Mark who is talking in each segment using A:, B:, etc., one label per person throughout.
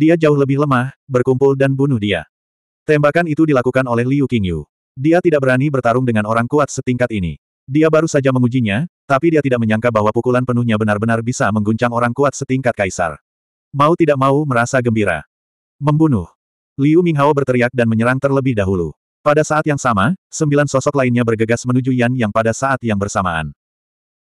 A: Dia jauh lebih lemah, berkumpul dan bunuh dia. Tembakan itu dilakukan oleh Liu Qingyu. Dia tidak berani bertarung dengan orang kuat setingkat ini. Dia baru saja mengujinya, tapi dia tidak menyangka bahwa pukulan penuhnya benar-benar bisa mengguncang orang kuat setingkat kaisar. Mau tidak mau merasa gembira. Membunuh. Liu Minghao berteriak dan menyerang terlebih dahulu. Pada saat yang sama, sembilan sosok lainnya bergegas menuju Yan Yang pada saat yang bersamaan.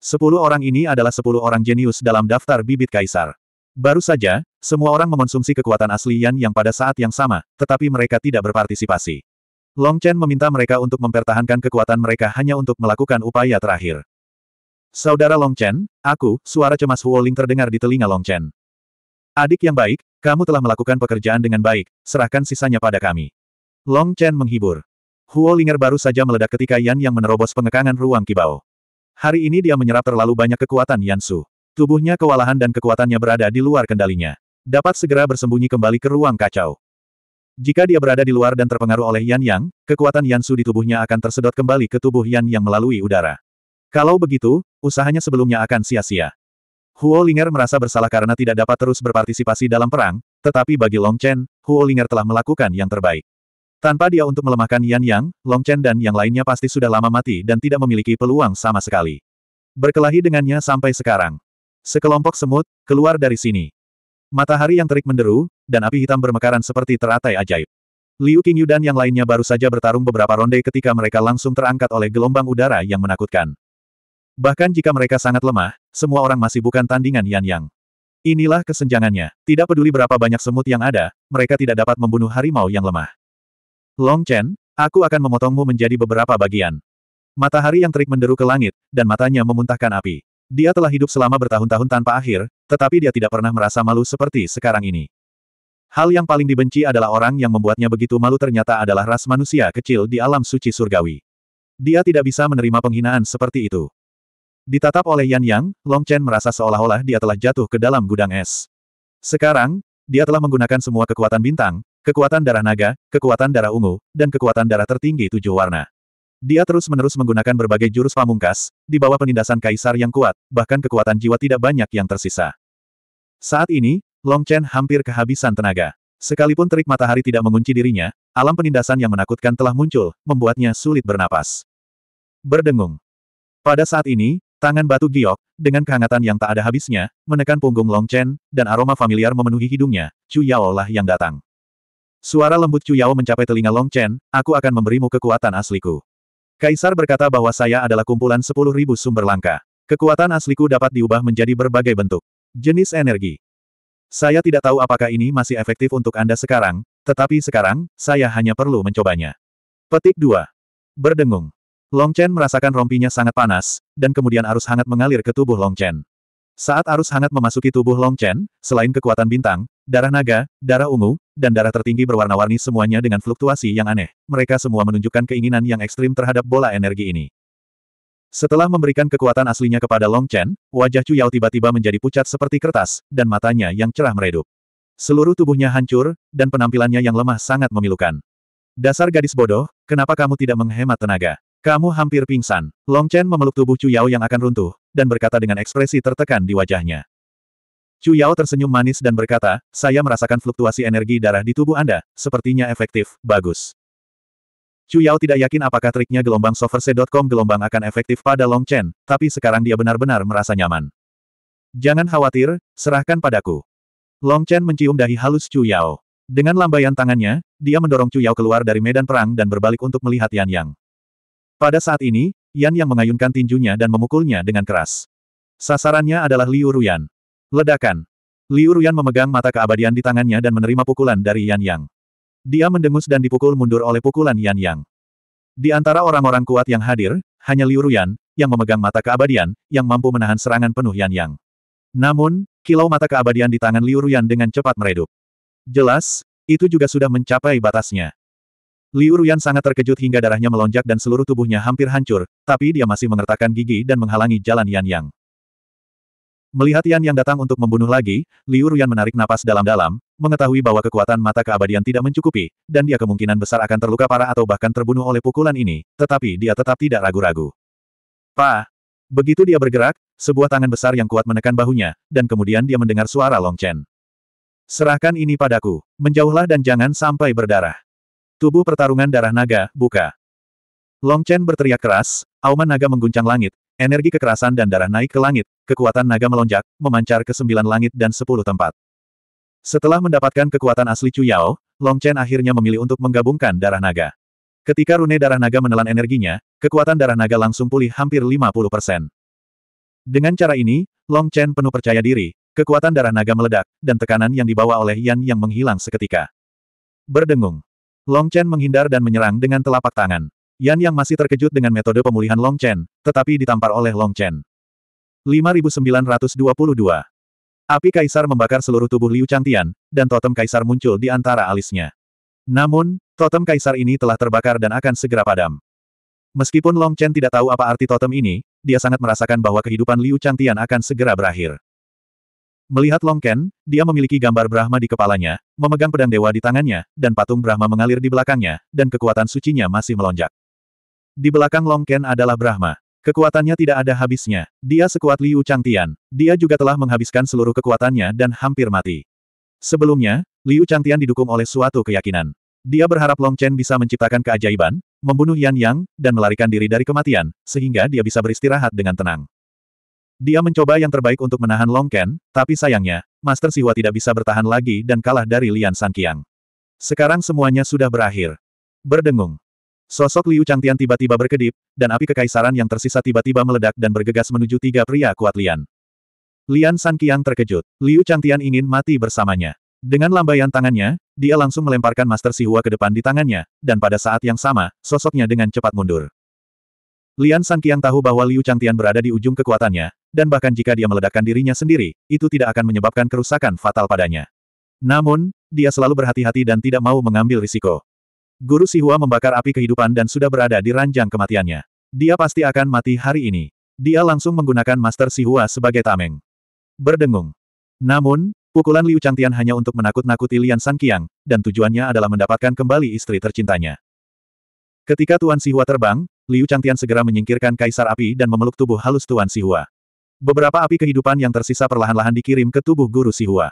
A: Sepuluh orang ini adalah sepuluh orang jenius dalam daftar bibit kaisar. Baru saja, semua orang mengonsumsi kekuatan asli Yan yang pada saat yang sama, tetapi mereka tidak berpartisipasi. Long Chen meminta mereka untuk mempertahankan kekuatan mereka hanya untuk melakukan upaya terakhir. Saudara Long Chen, aku, suara cemas Huoling terdengar di telinga Long Chen. Adik yang baik, kamu telah melakukan pekerjaan dengan baik, serahkan sisanya pada kami. Long Chen menghibur. Huolinger baru saja meledak ketika Yan yang menerobos pengekangan ruang kibau. Hari ini dia menyerap terlalu banyak kekuatan Yan Su. Tubuhnya kewalahan dan kekuatannya berada di luar kendalinya dapat segera bersembunyi kembali ke ruang kacau. Jika dia berada di luar dan terpengaruh oleh Yan Yang, kekuatan Yan Su di tubuhnya akan tersedot kembali ke tubuh Yan Yang melalui udara. Kalau begitu, usahanya sebelumnya akan sia-sia. Huo Linger merasa bersalah karena tidak dapat terus berpartisipasi dalam perang, tetapi bagi Long Chen, Huo Linger telah melakukan yang terbaik. Tanpa dia untuk melemahkan Yan Yang, Long Chen dan yang lainnya pasti sudah lama mati dan tidak memiliki peluang sama sekali. Berkelahi dengannya sampai sekarang. Sekelompok semut, keluar dari sini. Matahari yang terik menderu, dan api hitam bermekaran seperti teratai ajaib. Liu Qingyu dan yang lainnya baru saja bertarung beberapa ronde ketika mereka langsung terangkat oleh gelombang udara yang menakutkan. Bahkan jika mereka sangat lemah, semua orang masih bukan tandingan Yan Yang. Inilah kesenjangannya. Tidak peduli berapa banyak semut yang ada, mereka tidak dapat membunuh harimau yang lemah. Long Chen, aku akan memotongmu menjadi beberapa bagian. Matahari yang terik menderu ke langit, dan matanya memuntahkan api. Dia telah hidup selama bertahun-tahun tanpa akhir, tetapi dia tidak pernah merasa malu seperti sekarang ini. Hal yang paling dibenci adalah orang yang membuatnya begitu malu ternyata adalah ras manusia kecil di alam suci surgawi. Dia tidak bisa menerima penghinaan seperti itu. Ditatap oleh Yan Yang, Long Chen merasa seolah-olah dia telah jatuh ke dalam gudang es. Sekarang, dia telah menggunakan semua kekuatan bintang, kekuatan darah naga, kekuatan darah ungu, dan kekuatan darah tertinggi tujuh warna. Dia terus-menerus menggunakan berbagai jurus pamungkas, di bawah penindasan kaisar yang kuat, bahkan kekuatan jiwa tidak banyak yang tersisa. Saat ini, Long Chen hampir kehabisan tenaga. Sekalipun terik matahari tidak mengunci dirinya, alam penindasan yang menakutkan telah muncul, membuatnya sulit bernapas. Berdengung. Pada saat ini, tangan batu giok, dengan kehangatan yang tak ada habisnya, menekan punggung Long Chen, dan aroma familiar memenuhi hidungnya, Chu Yao lah yang datang. Suara lembut Chu Yao mencapai telinga Long Chen, aku akan memberimu kekuatan asliku. Kaisar berkata bahwa saya adalah kumpulan sepuluh ribu sumber langka. Kekuatan asliku dapat diubah menjadi berbagai bentuk. Jenis energi. Saya tidak tahu apakah ini masih efektif untuk Anda sekarang, tetapi sekarang, saya hanya perlu mencobanya. Petik 2. Berdengung. Long Chen merasakan rompinya sangat panas, dan kemudian arus hangat mengalir ke tubuh Long Chen. Saat arus hangat memasuki tubuh Long Chen, selain kekuatan bintang, darah naga, darah ungu, dan darah tertinggi berwarna-warni semuanya dengan fluktuasi yang aneh. Mereka semua menunjukkan keinginan yang ekstrim terhadap bola energi ini. Setelah memberikan kekuatan aslinya kepada Long Chen, wajah Chu Yao tiba-tiba menjadi pucat seperti kertas, dan matanya yang cerah meredup. Seluruh tubuhnya hancur, dan penampilannya yang lemah sangat memilukan. Dasar gadis bodoh, kenapa kamu tidak menghemat tenaga? Kamu hampir pingsan. Long Chen memeluk tubuh Chu Yao yang akan runtuh, dan berkata dengan ekspresi tertekan di wajahnya. Chu Yao tersenyum manis dan berkata, saya merasakan fluktuasi energi darah di tubuh Anda, sepertinya efektif, bagus. Chu Yao tidak yakin apakah triknya gelombang soverse.com gelombang akan efektif pada Long Chen, tapi sekarang dia benar-benar merasa nyaman. Jangan khawatir, serahkan padaku. Long Chen mencium dahi halus Chu Yao. Dengan lambaian tangannya, dia mendorong Chu Yao keluar dari medan perang dan berbalik untuk melihat Yan Yang. Pada saat ini, Yan Yang mengayunkan tinjunya dan memukulnya dengan keras. Sasarannya adalah Liu Ruyan. Ledakan. Liu Ruyan memegang mata keabadian di tangannya dan menerima pukulan dari Yan Yang. Dia mendengus dan dipukul mundur oleh pukulan Yan Yang. Di antara orang-orang kuat yang hadir, hanya Liu Ruyan, yang memegang mata keabadian, yang mampu menahan serangan penuh Yan Yang. Namun, kilau mata keabadian di tangan Liu Ruyan dengan cepat meredup. Jelas, itu juga sudah mencapai batasnya. Liu Ruyan sangat terkejut hingga darahnya melonjak dan seluruh tubuhnya hampir hancur, tapi dia masih mengertakkan gigi dan menghalangi jalan Yan Yang. Melihat Yan yang datang untuk membunuh lagi, Liu Ruyan menarik napas dalam-dalam, mengetahui bahwa kekuatan mata keabadian tidak mencukupi, dan dia kemungkinan besar akan terluka parah atau bahkan terbunuh oleh pukulan ini, tetapi dia tetap tidak ragu-ragu. Pa! Begitu dia bergerak, sebuah tangan besar yang kuat menekan bahunya, dan kemudian dia mendengar suara Long Chen. Serahkan ini padaku, menjauhlah dan jangan sampai berdarah. Tubuh pertarungan darah naga, buka. Long Chen berteriak keras, auman naga mengguncang langit, Energi kekerasan dan darah naik ke langit, kekuatan naga melonjak, memancar ke sembilan langit dan sepuluh tempat. Setelah mendapatkan kekuatan asli Chu Yao, Long Chen akhirnya memilih untuk menggabungkan darah naga. Ketika rune darah naga menelan energinya, kekuatan darah naga langsung pulih hampir 50%. Dengan cara ini, Long Chen penuh percaya diri, kekuatan darah naga meledak, dan tekanan yang dibawa oleh Yan yang menghilang seketika. Berdengung. Long Chen menghindar dan menyerang dengan telapak tangan. Yan Yang masih terkejut dengan metode pemulihan Long Chen, tetapi ditampar oleh Long Chen. 5922 Api kaisar membakar seluruh tubuh Liu Changtian, dan totem kaisar muncul di antara alisnya. Namun, totem kaisar ini telah terbakar dan akan segera padam. Meskipun Long Chen tidak tahu apa arti totem ini, dia sangat merasakan bahwa kehidupan Liu Changtian akan segera berakhir. Melihat Long Chen, dia memiliki gambar Brahma di kepalanya, memegang pedang dewa di tangannya, dan patung Brahma mengalir di belakangnya, dan kekuatan sucinya masih melonjak. Di belakang Long Ken adalah Brahma. Kekuatannya tidak ada habisnya. Dia sekuat Liu Changtian. Dia juga telah menghabiskan seluruh kekuatannya dan hampir mati. Sebelumnya, Liu Changtian didukung oleh suatu keyakinan. Dia berharap Long Chen bisa menciptakan keajaiban, membunuh Yan Yang, dan melarikan diri dari kematian, sehingga dia bisa beristirahat dengan tenang. Dia mencoba yang terbaik untuk menahan Long Ken, tapi sayangnya, Master Siwa tidak bisa bertahan lagi dan kalah dari Lian Sanqiang. Sekarang semuanya sudah berakhir. Berdengung. Sosok Liu Changtian tiba-tiba berkedip, dan api kekaisaran yang tersisa tiba-tiba meledak dan bergegas menuju tiga pria kuat Lian. Lian San Qiang terkejut. Liu Changtian ingin mati bersamanya. Dengan lambaian tangannya, dia langsung melemparkan Master Sihua ke depan di tangannya, dan pada saat yang sama, sosoknya dengan cepat mundur. Lian San Qiang tahu bahwa Liu Changtian berada di ujung kekuatannya, dan bahkan jika dia meledakkan dirinya sendiri, itu tidak akan menyebabkan kerusakan fatal padanya. Namun, dia selalu berhati-hati dan tidak mau mengambil risiko. Guru Sihua membakar api kehidupan dan sudah berada di ranjang kematiannya. Dia pasti akan mati hari ini. Dia langsung menggunakan Master Sihua sebagai tameng. Berdengung. Namun, pukulan Liu Changtian hanya untuk menakut-nakuti Lian Sangkiang, dan tujuannya adalah mendapatkan kembali istri tercintanya. Ketika Tuan Sihua terbang, Liu Changtian segera menyingkirkan kaisar api dan memeluk tubuh halus Tuan Sihua. Beberapa api kehidupan yang tersisa perlahan-lahan dikirim ke tubuh guru Sihua.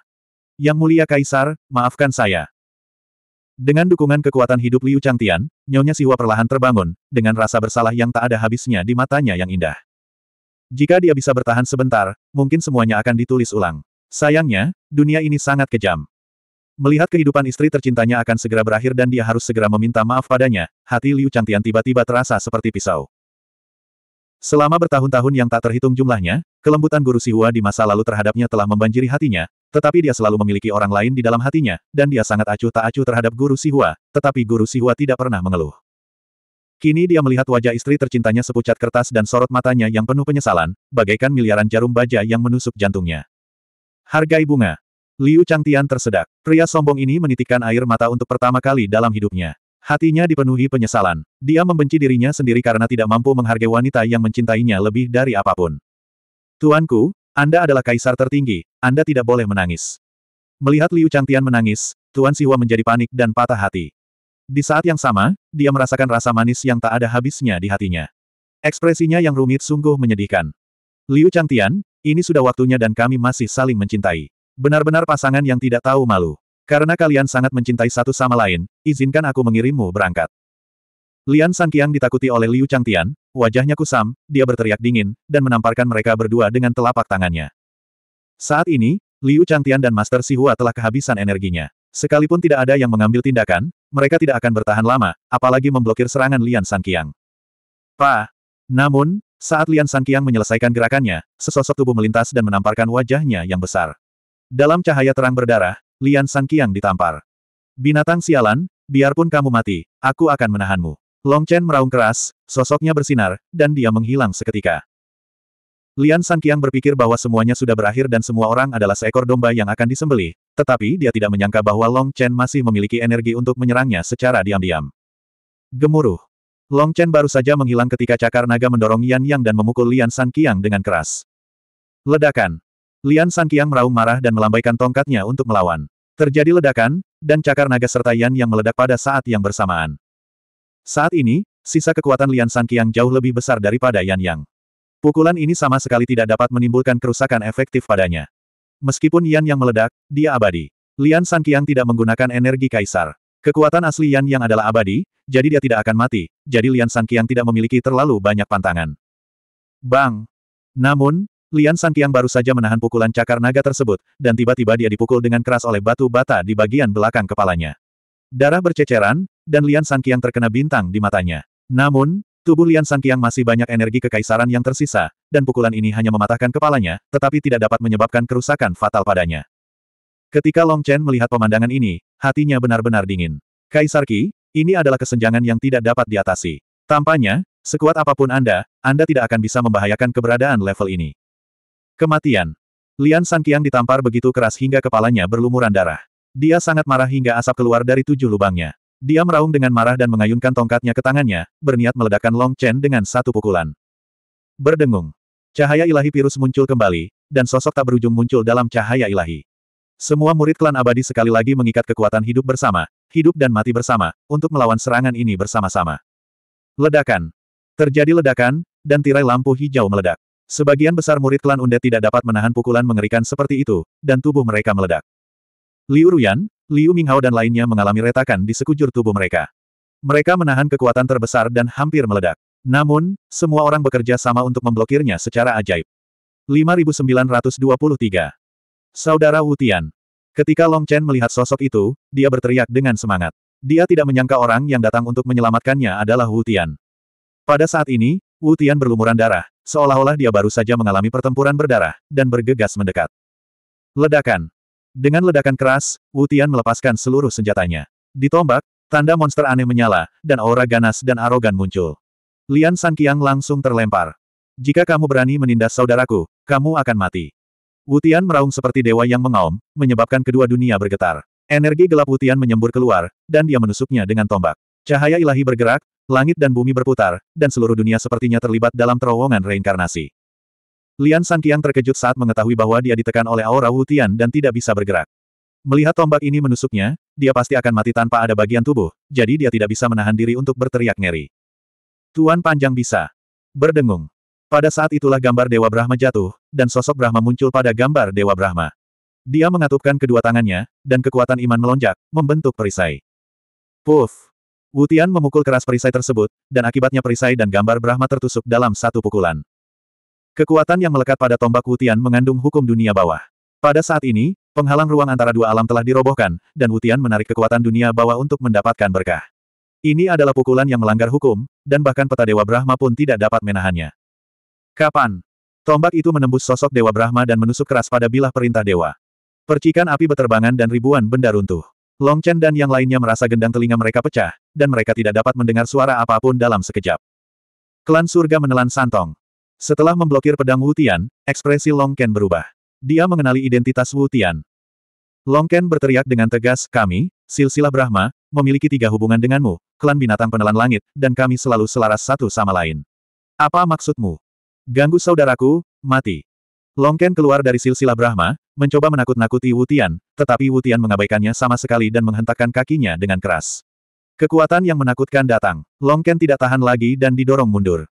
A: Yang mulia kaisar, maafkan saya. Dengan dukungan kekuatan hidup Liu Changtian, Nyonya Siwa perlahan terbangun, dengan rasa bersalah yang tak ada habisnya di matanya yang indah. Jika dia bisa bertahan sebentar, mungkin semuanya akan ditulis ulang. Sayangnya, dunia ini sangat kejam. Melihat kehidupan istri tercintanya akan segera berakhir dan dia harus segera meminta maaf padanya, hati Liu Changtian tiba-tiba terasa seperti pisau. Selama bertahun-tahun yang tak terhitung jumlahnya, kelembutan guru Siwa di masa lalu terhadapnya telah membanjiri hatinya, tetapi dia selalu memiliki orang lain di dalam hatinya, dan dia sangat acuh tak acuh terhadap Guru Sihua, tetapi Guru Sihua tidak pernah mengeluh. Kini dia melihat wajah istri tercintanya sepucat kertas dan sorot matanya yang penuh penyesalan, bagaikan miliaran jarum baja yang menusuk jantungnya. Hargai bunga. Liu Changtian tersedak. Pria sombong ini menitikkan air mata untuk pertama kali dalam hidupnya. Hatinya dipenuhi penyesalan. Dia membenci dirinya sendiri karena tidak mampu menghargai wanita yang mencintainya lebih dari apapun. Tuanku, anda adalah kaisar tertinggi, Anda tidak boleh menangis. Melihat Liu Changtian menangis, Tuan Siwa menjadi panik dan patah hati. Di saat yang sama, dia merasakan rasa manis yang tak ada habisnya di hatinya. Ekspresinya yang rumit sungguh menyedihkan. Liu Changtian, ini sudah waktunya dan kami masih saling mencintai. Benar-benar pasangan yang tidak tahu malu. Karena kalian sangat mencintai satu sama lain, izinkan aku mengirimmu berangkat. Lian Sangkiang ditakuti oleh Liu Changtian, wajahnya kusam, dia berteriak dingin, dan menamparkan mereka berdua dengan telapak tangannya. Saat ini, Liu Changtian dan Master Si Sihua telah kehabisan energinya. Sekalipun tidak ada yang mengambil tindakan, mereka tidak akan bertahan lama, apalagi memblokir serangan Lian Sanqiang. Pa! Namun, saat Lian Sanqiang menyelesaikan gerakannya, sesosok tubuh melintas dan menamparkan wajahnya yang besar. Dalam cahaya terang berdarah, Lian Sanqiang ditampar. Binatang sialan, biarpun kamu mati, aku akan menahanmu. Long Chen meraung keras, sosoknya bersinar, dan dia menghilang seketika. Lian Sanqiang berpikir bahwa semuanya sudah berakhir dan semua orang adalah seekor domba yang akan disembelih, tetapi dia tidak menyangka bahwa Long Chen masih memiliki energi untuk menyerangnya secara diam-diam. Gemuruh. Long Chen baru saja menghilang ketika cakar naga mendorong Yan Yang dan memukul Lian Sanqiang dengan keras. Ledakan. Lian Sanqiang meraung marah dan melambaikan tongkatnya untuk melawan. Terjadi ledakan, dan cakar naga serta Yan Yang meledak pada saat yang bersamaan. Saat ini, sisa kekuatan Lian Sangkiang jauh lebih besar daripada Yan Yang. Pukulan ini sama sekali tidak dapat menimbulkan kerusakan efektif padanya. Meskipun Yan Yang meledak, dia abadi. Lian Sangkiang tidak menggunakan energi kaisar. Kekuatan asli Yan Yang adalah abadi, jadi dia tidak akan mati, jadi Lian Sangkiang tidak memiliki terlalu banyak pantangan. Bang! Namun, Lian Sangkiang baru saja menahan pukulan cakar naga tersebut, dan tiba-tiba dia dipukul dengan keras oleh batu bata di bagian belakang kepalanya. Darah berceceran, dan Lian Sangkiang terkena bintang di matanya. Namun, tubuh Lian Sangkiang masih banyak energi kekaisaran yang tersisa, dan pukulan ini hanya mematahkan kepalanya, tetapi tidak dapat menyebabkan kerusakan fatal padanya. Ketika Long Chen melihat pemandangan ini, hatinya benar-benar dingin. Kaisar Qi, ini adalah kesenjangan yang tidak dapat diatasi. Tampaknya, sekuat apapun Anda, Anda tidak akan bisa membahayakan keberadaan level ini. Kematian. Lian Sangkiang ditampar begitu keras hingga kepalanya berlumuran darah. Dia sangat marah hingga asap keluar dari tujuh lubangnya. Dia meraung dengan marah dan mengayunkan tongkatnya ke tangannya, berniat meledakkan Long Chen dengan satu pukulan. Berdengung. Cahaya ilahi virus muncul kembali, dan sosok tak berujung muncul dalam cahaya ilahi. Semua murid klan abadi sekali lagi mengikat kekuatan hidup bersama, hidup dan mati bersama, untuk melawan serangan ini bersama-sama. Ledakan. Terjadi ledakan, dan tirai lampu hijau meledak. Sebagian besar murid klan Unda tidak dapat menahan pukulan mengerikan seperti itu, dan tubuh mereka meledak. Liu Ruyan, Liu Minghao dan lainnya mengalami retakan di sekujur tubuh mereka. Mereka menahan kekuatan terbesar dan hampir meledak. Namun, semua orang bekerja sama untuk memblokirnya secara ajaib. 5923 Saudara Tian. Ketika Long Chen melihat sosok itu, dia berteriak dengan semangat. Dia tidak menyangka orang yang datang untuk menyelamatkannya adalah Wu Tian. Pada saat ini, Wu Tian berlumuran darah, seolah-olah dia baru saja mengalami pertempuran berdarah, dan bergegas mendekat. Ledakan dengan ledakan keras, Wu Tian melepaskan seluruh senjatanya. Ditombak, tanda monster aneh menyala, dan aura ganas dan arogan muncul. Lian Sanqiang langsung terlempar. Jika kamu berani menindas saudaraku, kamu akan mati. Wu Tian meraung seperti dewa yang mengaum, menyebabkan kedua dunia bergetar. Energi gelap Wu Tian menyembur keluar, dan dia menusuknya dengan tombak. Cahaya ilahi bergerak, langit dan bumi berputar, dan seluruh dunia sepertinya terlibat dalam terowongan reinkarnasi. Lian Sankiang terkejut saat mengetahui bahwa dia ditekan oleh aura Wutian dan tidak bisa bergerak. Melihat tombak ini menusuknya, dia pasti akan mati tanpa ada bagian tubuh, jadi dia tidak bisa menahan diri untuk berteriak ngeri. Tuan Panjang bisa. Berdengung. Pada saat itulah gambar Dewa Brahma jatuh, dan sosok Brahma muncul pada gambar Dewa Brahma. Dia mengatupkan kedua tangannya, dan kekuatan iman melonjak, membentuk perisai. Puff! Wutian memukul keras perisai tersebut, dan akibatnya perisai dan gambar Brahma tertusuk dalam satu pukulan. Kekuatan yang melekat pada tombak Wutian mengandung hukum dunia bawah. Pada saat ini, penghalang ruang antara dua alam telah dirobohkan, dan Wutian menarik kekuatan dunia bawah untuk mendapatkan berkah. Ini adalah pukulan yang melanggar hukum, dan bahkan peta Dewa Brahma pun tidak dapat menahannya. Kapan? Tombak itu menembus sosok Dewa Brahma dan menusuk keras pada bilah perintah Dewa. Percikan api beterbangan dan ribuan benda runtuh. Long Chen dan yang lainnya merasa gendang telinga mereka pecah, dan mereka tidak dapat mendengar suara apapun dalam sekejap. Klan surga menelan santong. Setelah memblokir pedang Wu Tian, ekspresi Long Ken berubah. Dia mengenali identitas Wu Tian. Long Ken berteriak dengan tegas, kami, silsilah Brahma, memiliki tiga hubungan denganmu, klan binatang penelan langit, dan kami selalu selaras satu sama lain. Apa maksudmu? Ganggu saudaraku, mati. Long Ken keluar dari silsilah Brahma, mencoba menakut-nakuti Wu Tian, tetapi Wu Tian mengabaikannya sama sekali dan menghentakkan kakinya dengan keras. Kekuatan yang menakutkan datang. Long Ken tidak tahan lagi dan didorong mundur.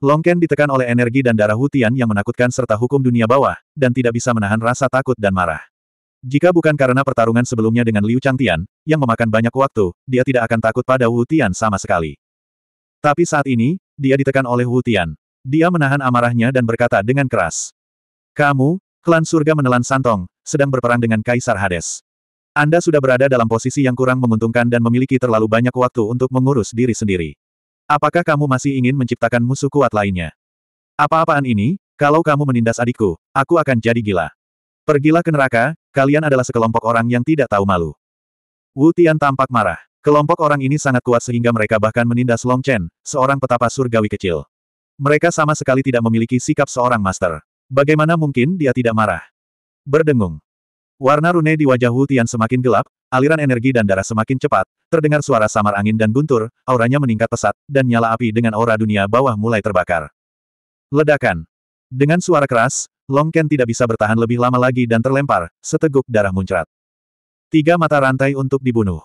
A: Longken ditekan oleh energi dan darah Hutian yang menakutkan serta hukum dunia bawah, dan tidak bisa menahan rasa takut dan marah. Jika bukan karena pertarungan sebelumnya dengan Liu Changtian, yang memakan banyak waktu, dia tidak akan takut pada Hutian sama sekali. Tapi saat ini, dia ditekan oleh Hutian. Dia menahan amarahnya dan berkata dengan keras. Kamu, klan surga menelan santong, sedang berperang dengan Kaisar Hades. Anda sudah berada dalam posisi yang kurang menguntungkan dan memiliki terlalu banyak waktu untuk mengurus diri sendiri. Apakah kamu masih ingin menciptakan musuh kuat lainnya? Apa-apaan ini, kalau kamu menindas adikku, aku akan jadi gila. Pergilah ke neraka, kalian adalah sekelompok orang yang tidak tahu malu. Wu Tian tampak marah. Kelompok orang ini sangat kuat sehingga mereka bahkan menindas Long Chen, seorang petapa surgawi kecil. Mereka sama sekali tidak memiliki sikap seorang master. Bagaimana mungkin dia tidak marah? Berdengung. Warna rune di wajah Wu Tian semakin gelap, aliran energi dan darah semakin cepat, Terdengar suara samar angin dan guntur, auranya meningkat pesat, dan nyala api dengan aura dunia bawah mulai terbakar. Ledakan. Dengan suara keras, Long Ken tidak bisa bertahan lebih lama lagi dan terlempar, seteguk darah muncrat. Tiga mata rantai untuk dibunuh.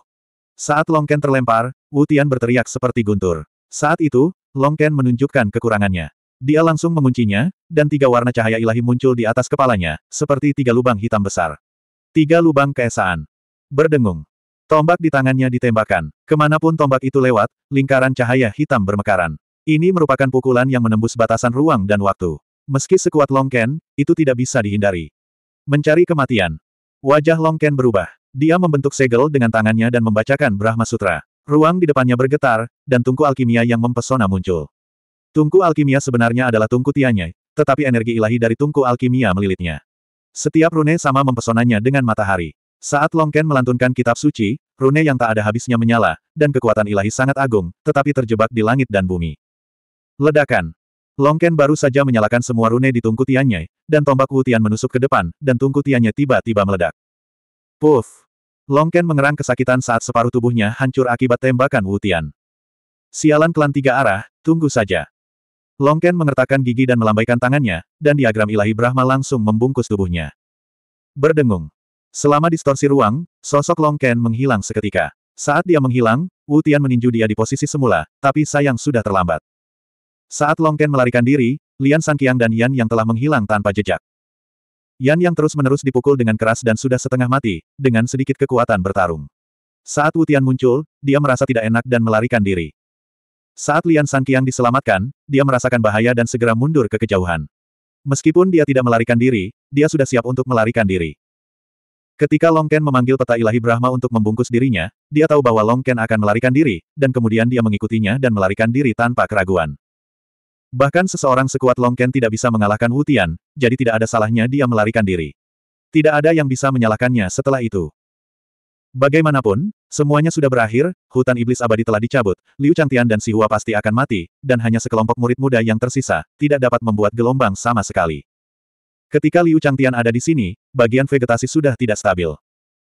A: Saat Long Ken terlempar, Wu Tian berteriak seperti guntur. Saat itu, Long Ken menunjukkan kekurangannya. Dia langsung menguncinya, dan tiga warna cahaya ilahi muncul di atas kepalanya, seperti tiga lubang hitam besar. Tiga lubang keesaan. Berdengung. Tombak di tangannya ditembakkan. Kemanapun tombak itu lewat, lingkaran cahaya hitam bermekaran. Ini merupakan pukulan yang menembus batasan ruang dan waktu. Meski sekuat Longken, itu tidak bisa dihindari. Mencari kematian. Wajah Longken berubah. Dia membentuk segel dengan tangannya dan membacakan Brahma Sutra. Ruang di depannya bergetar, dan tungku alkimia yang mempesona muncul. Tungku alkimia sebenarnya adalah tungku tianya, tetapi energi ilahi dari tungku alkimia melilitnya. Setiap rune sama mempesonanya dengan matahari. Saat Longken melantunkan kitab suci, rune yang tak ada habisnya menyala, dan kekuatan ilahi sangat agung, tetapi terjebak di langit dan bumi. Ledakan. Longken baru saja menyalakan semua rune di tungku tiannya, dan tombak wutian menusuk ke depan, dan tungku tiannya tiba-tiba meledak. Puff! Longken mengerang kesakitan saat separuh tubuhnya hancur akibat tembakan wutian. Sialan klan tiga arah, tunggu saja. Longken mengertakkan gigi dan melambaikan tangannya, dan diagram ilahi Brahma langsung membungkus tubuhnya. Berdengung. Selama distorsi ruang, sosok Long Ken menghilang seketika. Saat dia menghilang, Wu Tian meninju dia di posisi semula, tapi sayang sudah terlambat. Saat Long Ken melarikan diri, Lian Sanqiang dan Yan yang telah menghilang tanpa jejak. Yan yang terus-menerus dipukul dengan keras dan sudah setengah mati, dengan sedikit kekuatan bertarung. Saat Wu Tian muncul, dia merasa tidak enak dan melarikan diri. Saat Lian Sanqiang diselamatkan, dia merasakan bahaya dan segera mundur ke kejauhan. Meskipun dia tidak melarikan diri, dia sudah siap untuk melarikan diri. Ketika Longken memanggil peta ilahi Brahma untuk membungkus dirinya, dia tahu bahwa Longken akan melarikan diri, dan kemudian dia mengikutinya dan melarikan diri tanpa keraguan. Bahkan seseorang sekuat Longken tidak bisa mengalahkan Wu Tian, jadi tidak ada salahnya dia melarikan diri. Tidak ada yang bisa menyalahkannya setelah itu. Bagaimanapun, semuanya sudah berakhir, hutan iblis abadi telah dicabut, Liu Changtian dan Si Hua pasti akan mati, dan hanya sekelompok murid muda yang tersisa, tidak dapat membuat gelombang sama sekali. Ketika Liu Changtian ada di sini, bagian vegetasi sudah tidak stabil.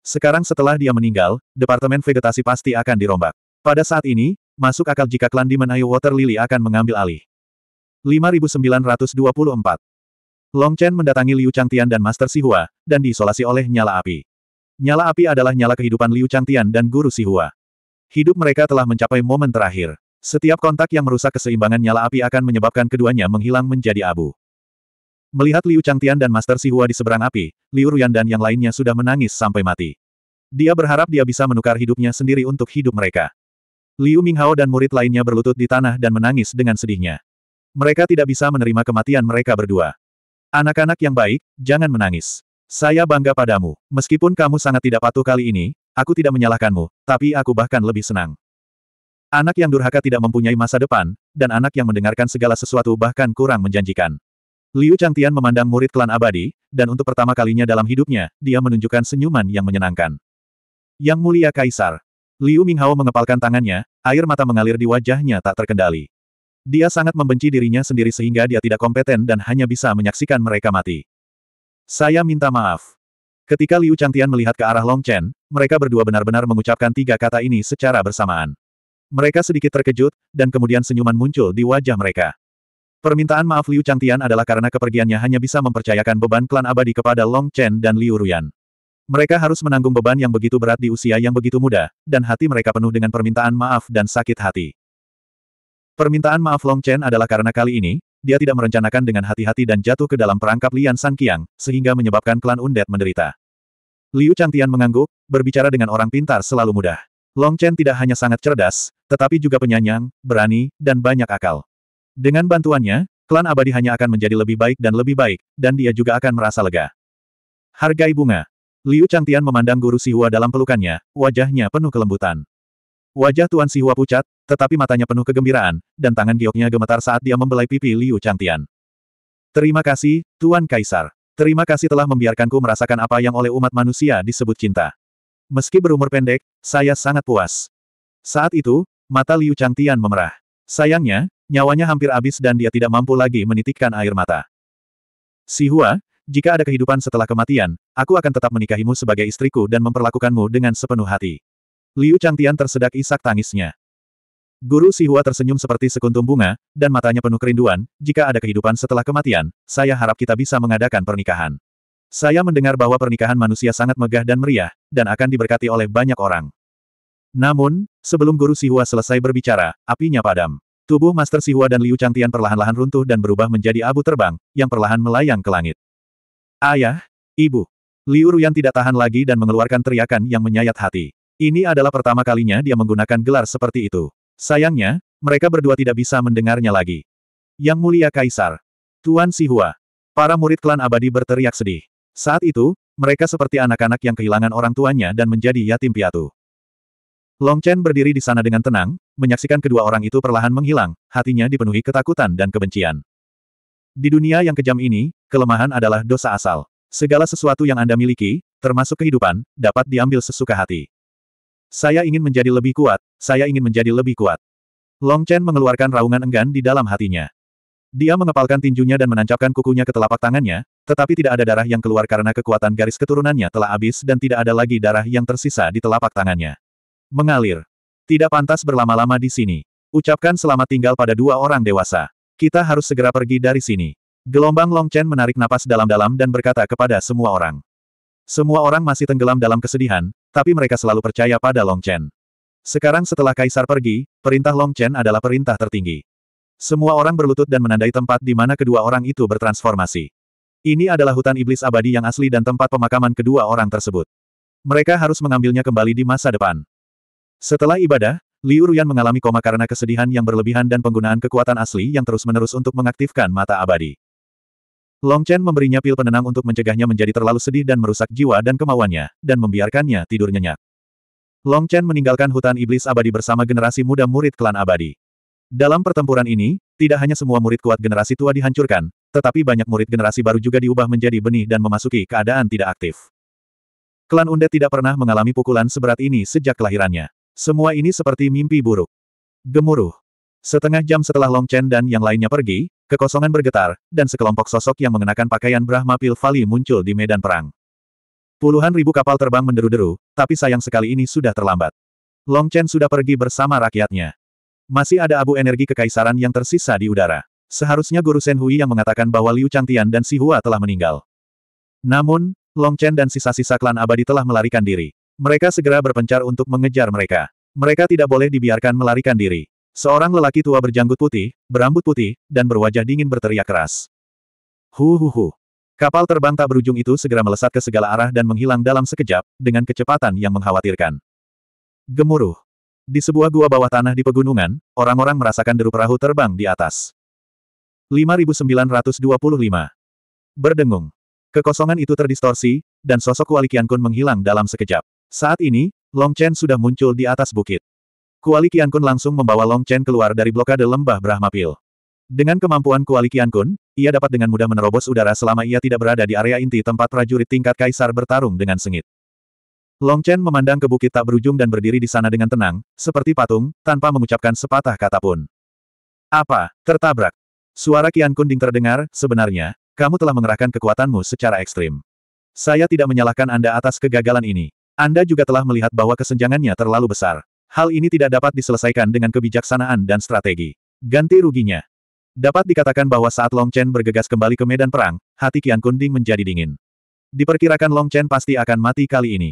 A: Sekarang setelah dia meninggal, Departemen Vegetasi pasti akan dirombak. Pada saat ini, masuk akal jika klan Demon Ayu Water Lily akan mengambil alih. 5924 Long Chen mendatangi Liu Changtian dan Master Sihua, dan diisolasi oleh nyala api. Nyala api adalah nyala kehidupan Liu Changtian dan Guru Sihua. Hidup mereka telah mencapai momen terakhir. Setiap kontak yang merusak keseimbangan nyala api akan menyebabkan keduanya menghilang menjadi abu. Melihat Liu Changtian dan Master Sihua di seberang api, Liu Ruyan dan yang lainnya sudah menangis sampai mati. Dia berharap dia bisa menukar hidupnya sendiri untuk hidup mereka. Liu Minghao dan murid lainnya berlutut di tanah dan menangis dengan sedihnya. Mereka tidak bisa menerima kematian mereka berdua. Anak-anak yang baik, jangan menangis. Saya bangga padamu. Meskipun kamu sangat tidak patuh kali ini, aku tidak menyalahkanmu, tapi aku bahkan lebih senang. Anak yang durhaka tidak mempunyai masa depan, dan anak yang mendengarkan segala sesuatu bahkan kurang menjanjikan. Liu Changtian memandang murid klan abadi, dan untuk pertama kalinya dalam hidupnya, dia menunjukkan senyuman yang menyenangkan. Yang mulia Kaisar. Liu Minghao mengepalkan tangannya, air mata mengalir di wajahnya tak terkendali. Dia sangat membenci dirinya sendiri sehingga dia tidak kompeten dan hanya bisa menyaksikan mereka mati. Saya minta maaf. Ketika Liu Changtian melihat ke arah Long Chen, mereka berdua benar-benar mengucapkan tiga kata ini secara bersamaan. Mereka sedikit terkejut, dan kemudian senyuman muncul di wajah mereka. Permintaan maaf Liu Changtian adalah karena kepergiannya hanya bisa mempercayakan beban klan abadi kepada Long Chen dan Liu Ruyan. Mereka harus menanggung beban yang begitu berat di usia yang begitu muda, dan hati mereka penuh dengan permintaan maaf dan sakit hati. Permintaan maaf Long Chen adalah karena kali ini, dia tidak merencanakan dengan hati-hati dan jatuh ke dalam perangkap Lian San Qiang, sehingga menyebabkan klan Undead menderita. Liu Changtian mengangguk, berbicara dengan orang pintar selalu mudah. Long Chen tidak hanya sangat cerdas, tetapi juga penyanyang, berani, dan banyak akal. Dengan bantuannya, klan abadi hanya akan menjadi lebih baik dan lebih baik, dan dia juga akan merasa lega. Hargai bunga. Liu Changtian memandang guru Sihua dalam pelukannya, wajahnya penuh kelembutan. Wajah Tuan Sihua pucat, tetapi matanya penuh kegembiraan, dan tangan gioknya gemetar saat dia membelai pipi Liu Changtian. Terima kasih, Tuan Kaisar. Terima kasih telah membiarkanku merasakan apa yang oleh umat manusia disebut cinta. Meski berumur pendek, saya sangat puas. Saat itu, mata Liu Changtian memerah. Sayangnya, Nyawanya hampir habis dan dia tidak mampu lagi menitikkan air mata. Si Hua, jika ada kehidupan setelah kematian, aku akan tetap menikahimu sebagai istriku dan memperlakukanmu dengan sepenuh hati. Liu Changtian tersedak isak tangisnya. Guru Si Hua tersenyum seperti sekuntum bunga, dan matanya penuh kerinduan, jika ada kehidupan setelah kematian, saya harap kita bisa mengadakan pernikahan. Saya mendengar bahwa pernikahan manusia sangat megah dan meriah, dan akan diberkati oleh banyak orang. Namun, sebelum Guru Si Hua selesai berbicara, apinya padam. Tubuh Master Sihua dan Liu Changtian perlahan-lahan runtuh dan berubah menjadi abu terbang, yang perlahan melayang ke langit. Ayah, ibu. Liu Ruyan tidak tahan lagi dan mengeluarkan teriakan yang menyayat hati. Ini adalah pertama kalinya dia menggunakan gelar seperti itu. Sayangnya, mereka berdua tidak bisa mendengarnya lagi. Yang Mulia Kaisar. Tuan Sihua. Para murid klan abadi berteriak sedih. Saat itu, mereka seperti anak-anak yang kehilangan orang tuanya dan menjadi yatim piatu. Long Chen berdiri di sana dengan tenang, menyaksikan kedua orang itu perlahan menghilang, hatinya dipenuhi ketakutan dan kebencian. Di dunia yang kejam ini, kelemahan adalah dosa asal. Segala sesuatu yang Anda miliki, termasuk kehidupan, dapat diambil sesuka hati. Saya ingin menjadi lebih kuat, saya ingin menjadi lebih kuat. Long Chen mengeluarkan raungan enggan di dalam hatinya. Dia mengepalkan tinjunya dan menancapkan kukunya ke telapak tangannya, tetapi tidak ada darah yang keluar karena kekuatan garis keturunannya telah habis dan tidak ada lagi darah yang tersisa di telapak tangannya. Mengalir. Tidak pantas berlama-lama di sini. Ucapkan selamat tinggal pada dua orang dewasa. Kita harus segera pergi dari sini. Gelombang Long Chen menarik napas dalam-dalam dan berkata kepada semua orang. Semua orang masih tenggelam dalam kesedihan, tapi mereka selalu percaya pada Long Chen. Sekarang setelah Kaisar pergi, perintah Long Chen adalah perintah tertinggi. Semua orang berlutut dan menandai tempat di mana kedua orang itu bertransformasi. Ini adalah hutan iblis abadi yang asli dan tempat pemakaman kedua orang tersebut. Mereka harus mengambilnya kembali di masa depan. Setelah ibadah, Liu Ruyan mengalami koma karena kesedihan yang berlebihan dan penggunaan kekuatan asli yang terus-menerus untuk mengaktifkan mata abadi. Long Chen memberinya pil penenang untuk mencegahnya menjadi terlalu sedih dan merusak jiwa dan kemauannya, dan membiarkannya tidur nyenyak. Long Chen meninggalkan hutan iblis abadi bersama generasi muda murid klan abadi. Dalam pertempuran ini, tidak hanya semua murid kuat generasi tua dihancurkan, tetapi banyak murid generasi baru juga diubah menjadi benih dan memasuki keadaan tidak aktif. Klan Unde tidak pernah mengalami pukulan seberat ini sejak kelahirannya. Semua ini seperti mimpi buruk. Gemuruh. Setengah jam setelah Long Chen dan yang lainnya pergi, kekosongan bergetar, dan sekelompok sosok yang mengenakan pakaian Brahma Pilvali muncul di medan perang. Puluhan ribu kapal terbang menderu-deru, tapi sayang sekali ini sudah terlambat. Long Chen sudah pergi bersama rakyatnya. Masih ada abu energi kekaisaran yang tersisa di udara. Seharusnya Guru Shen Hui yang mengatakan bahwa Liu Changtian dan Si Hua telah meninggal. Namun, Long Chen dan sisa-sisa klan abadi telah melarikan diri. Mereka segera berpencar untuk mengejar mereka. Mereka tidak boleh dibiarkan melarikan diri. Seorang lelaki tua berjanggut putih, berambut putih, dan berwajah dingin berteriak keras. Hu hu hu. Kapal terbang tak berujung itu segera melesat ke segala arah dan menghilang dalam sekejap, dengan kecepatan yang mengkhawatirkan. Gemuruh. Di sebuah gua bawah tanah di pegunungan, orang-orang merasakan deru perahu terbang di atas. 5925. Berdengung. Kekosongan itu terdistorsi, dan sosok wali Kian Kun menghilang dalam sekejap. Saat ini, Long Chen sudah muncul di atas bukit. Kuali Kun langsung membawa Long Chen keluar dari blokade lembah Brahma Pil. Dengan kemampuan Kuali Kun, ia dapat dengan mudah menerobos udara selama ia tidak berada di area inti tempat prajurit tingkat kaisar bertarung dengan sengit. Long Chen memandang ke bukit tak berujung dan berdiri di sana dengan tenang, seperti patung, tanpa mengucapkan sepatah kata pun. Apa? Tertabrak. Suara Kian ding terdengar, sebenarnya, kamu telah mengerahkan kekuatanmu secara ekstrim. Saya tidak menyalahkan Anda atas kegagalan ini. Anda juga telah melihat bahwa kesenjangannya terlalu besar. Hal ini tidak dapat diselesaikan dengan kebijaksanaan dan strategi. Ganti ruginya. Dapat dikatakan bahwa saat Long Chen bergegas kembali ke medan perang, hati Qian Kunding menjadi dingin. Diperkirakan Long Chen pasti akan mati kali ini.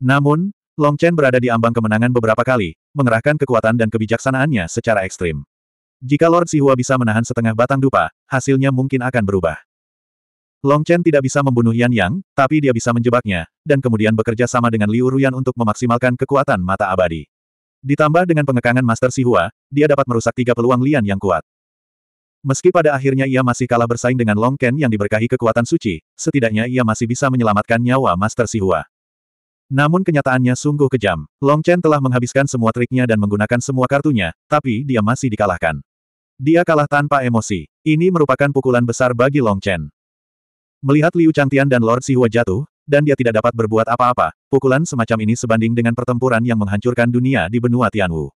A: Namun, Long Chen berada di ambang kemenangan beberapa kali, mengerahkan kekuatan dan kebijaksanaannya secara ekstrim. Jika Lord Sihua bisa menahan setengah batang dupa, hasilnya mungkin akan berubah. Long Chen tidak bisa membunuh Yan Yang, tapi dia bisa menjebaknya, dan kemudian bekerja sama dengan Liu Ruyan untuk memaksimalkan kekuatan mata abadi. Ditambah dengan pengekangan Master Sihua, dia dapat merusak tiga peluang Lian yang kuat. Meski pada akhirnya ia masih kalah bersaing dengan Long Chen yang diberkahi kekuatan suci, setidaknya ia masih bisa menyelamatkan nyawa Master Sihua. Namun kenyataannya sungguh kejam. Long Chen telah menghabiskan semua triknya dan menggunakan semua kartunya, tapi dia masih dikalahkan. Dia kalah tanpa emosi. Ini merupakan pukulan besar bagi Long Chen. Melihat Liu Changtian dan Lord Sihua jatuh, dan dia tidak dapat berbuat apa-apa, pukulan semacam ini sebanding dengan pertempuran yang menghancurkan dunia di benua Tianwu.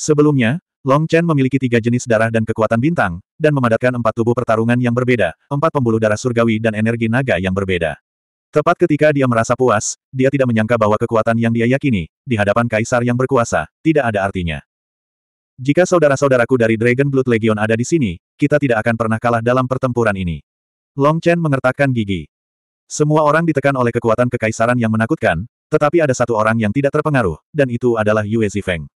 A: Sebelumnya, Long Chen memiliki tiga jenis darah dan kekuatan bintang, dan memadatkan empat tubuh pertarungan yang berbeda, empat pembuluh darah surgawi dan energi naga yang berbeda. Tepat ketika dia merasa puas, dia tidak menyangka bahwa kekuatan yang dia yakini, di hadapan kaisar yang berkuasa, tidak ada artinya. Jika saudara-saudaraku dari Dragon Blood Legion ada di sini, kita tidak akan pernah kalah dalam pertempuran ini. Long Chen mengertakkan gigi. Semua orang ditekan oleh kekuatan kekaisaran yang menakutkan, tetapi ada satu orang yang tidak terpengaruh, dan itu adalah Yue Zifeng.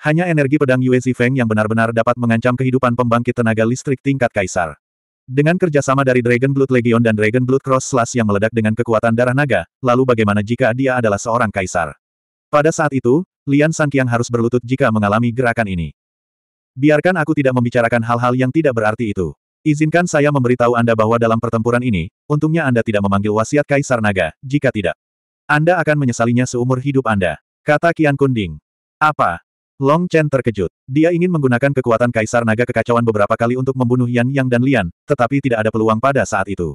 A: Hanya energi pedang Yue Zifeng yang benar-benar dapat mengancam kehidupan pembangkit tenaga listrik tingkat kaisar. Dengan kerjasama dari Dragon Blood Legion dan Dragon Blood Cross Slash yang meledak dengan kekuatan darah naga, lalu bagaimana jika dia adalah seorang kaisar? Pada saat itu, Lian Sangkiang harus berlutut jika mengalami gerakan ini. Biarkan aku tidak membicarakan hal-hal yang tidak berarti itu. Izinkan saya memberitahu Anda bahwa dalam pertempuran ini, untungnya Anda tidak memanggil wasiat Kaisar Naga, jika tidak. Anda akan menyesalinya seumur hidup Anda. Kata Kian Kunding. Apa? Long Chen terkejut. Dia ingin menggunakan kekuatan Kaisar Naga kekacauan beberapa kali untuk membunuh Yan Yang dan Lian, tetapi tidak ada peluang pada saat itu.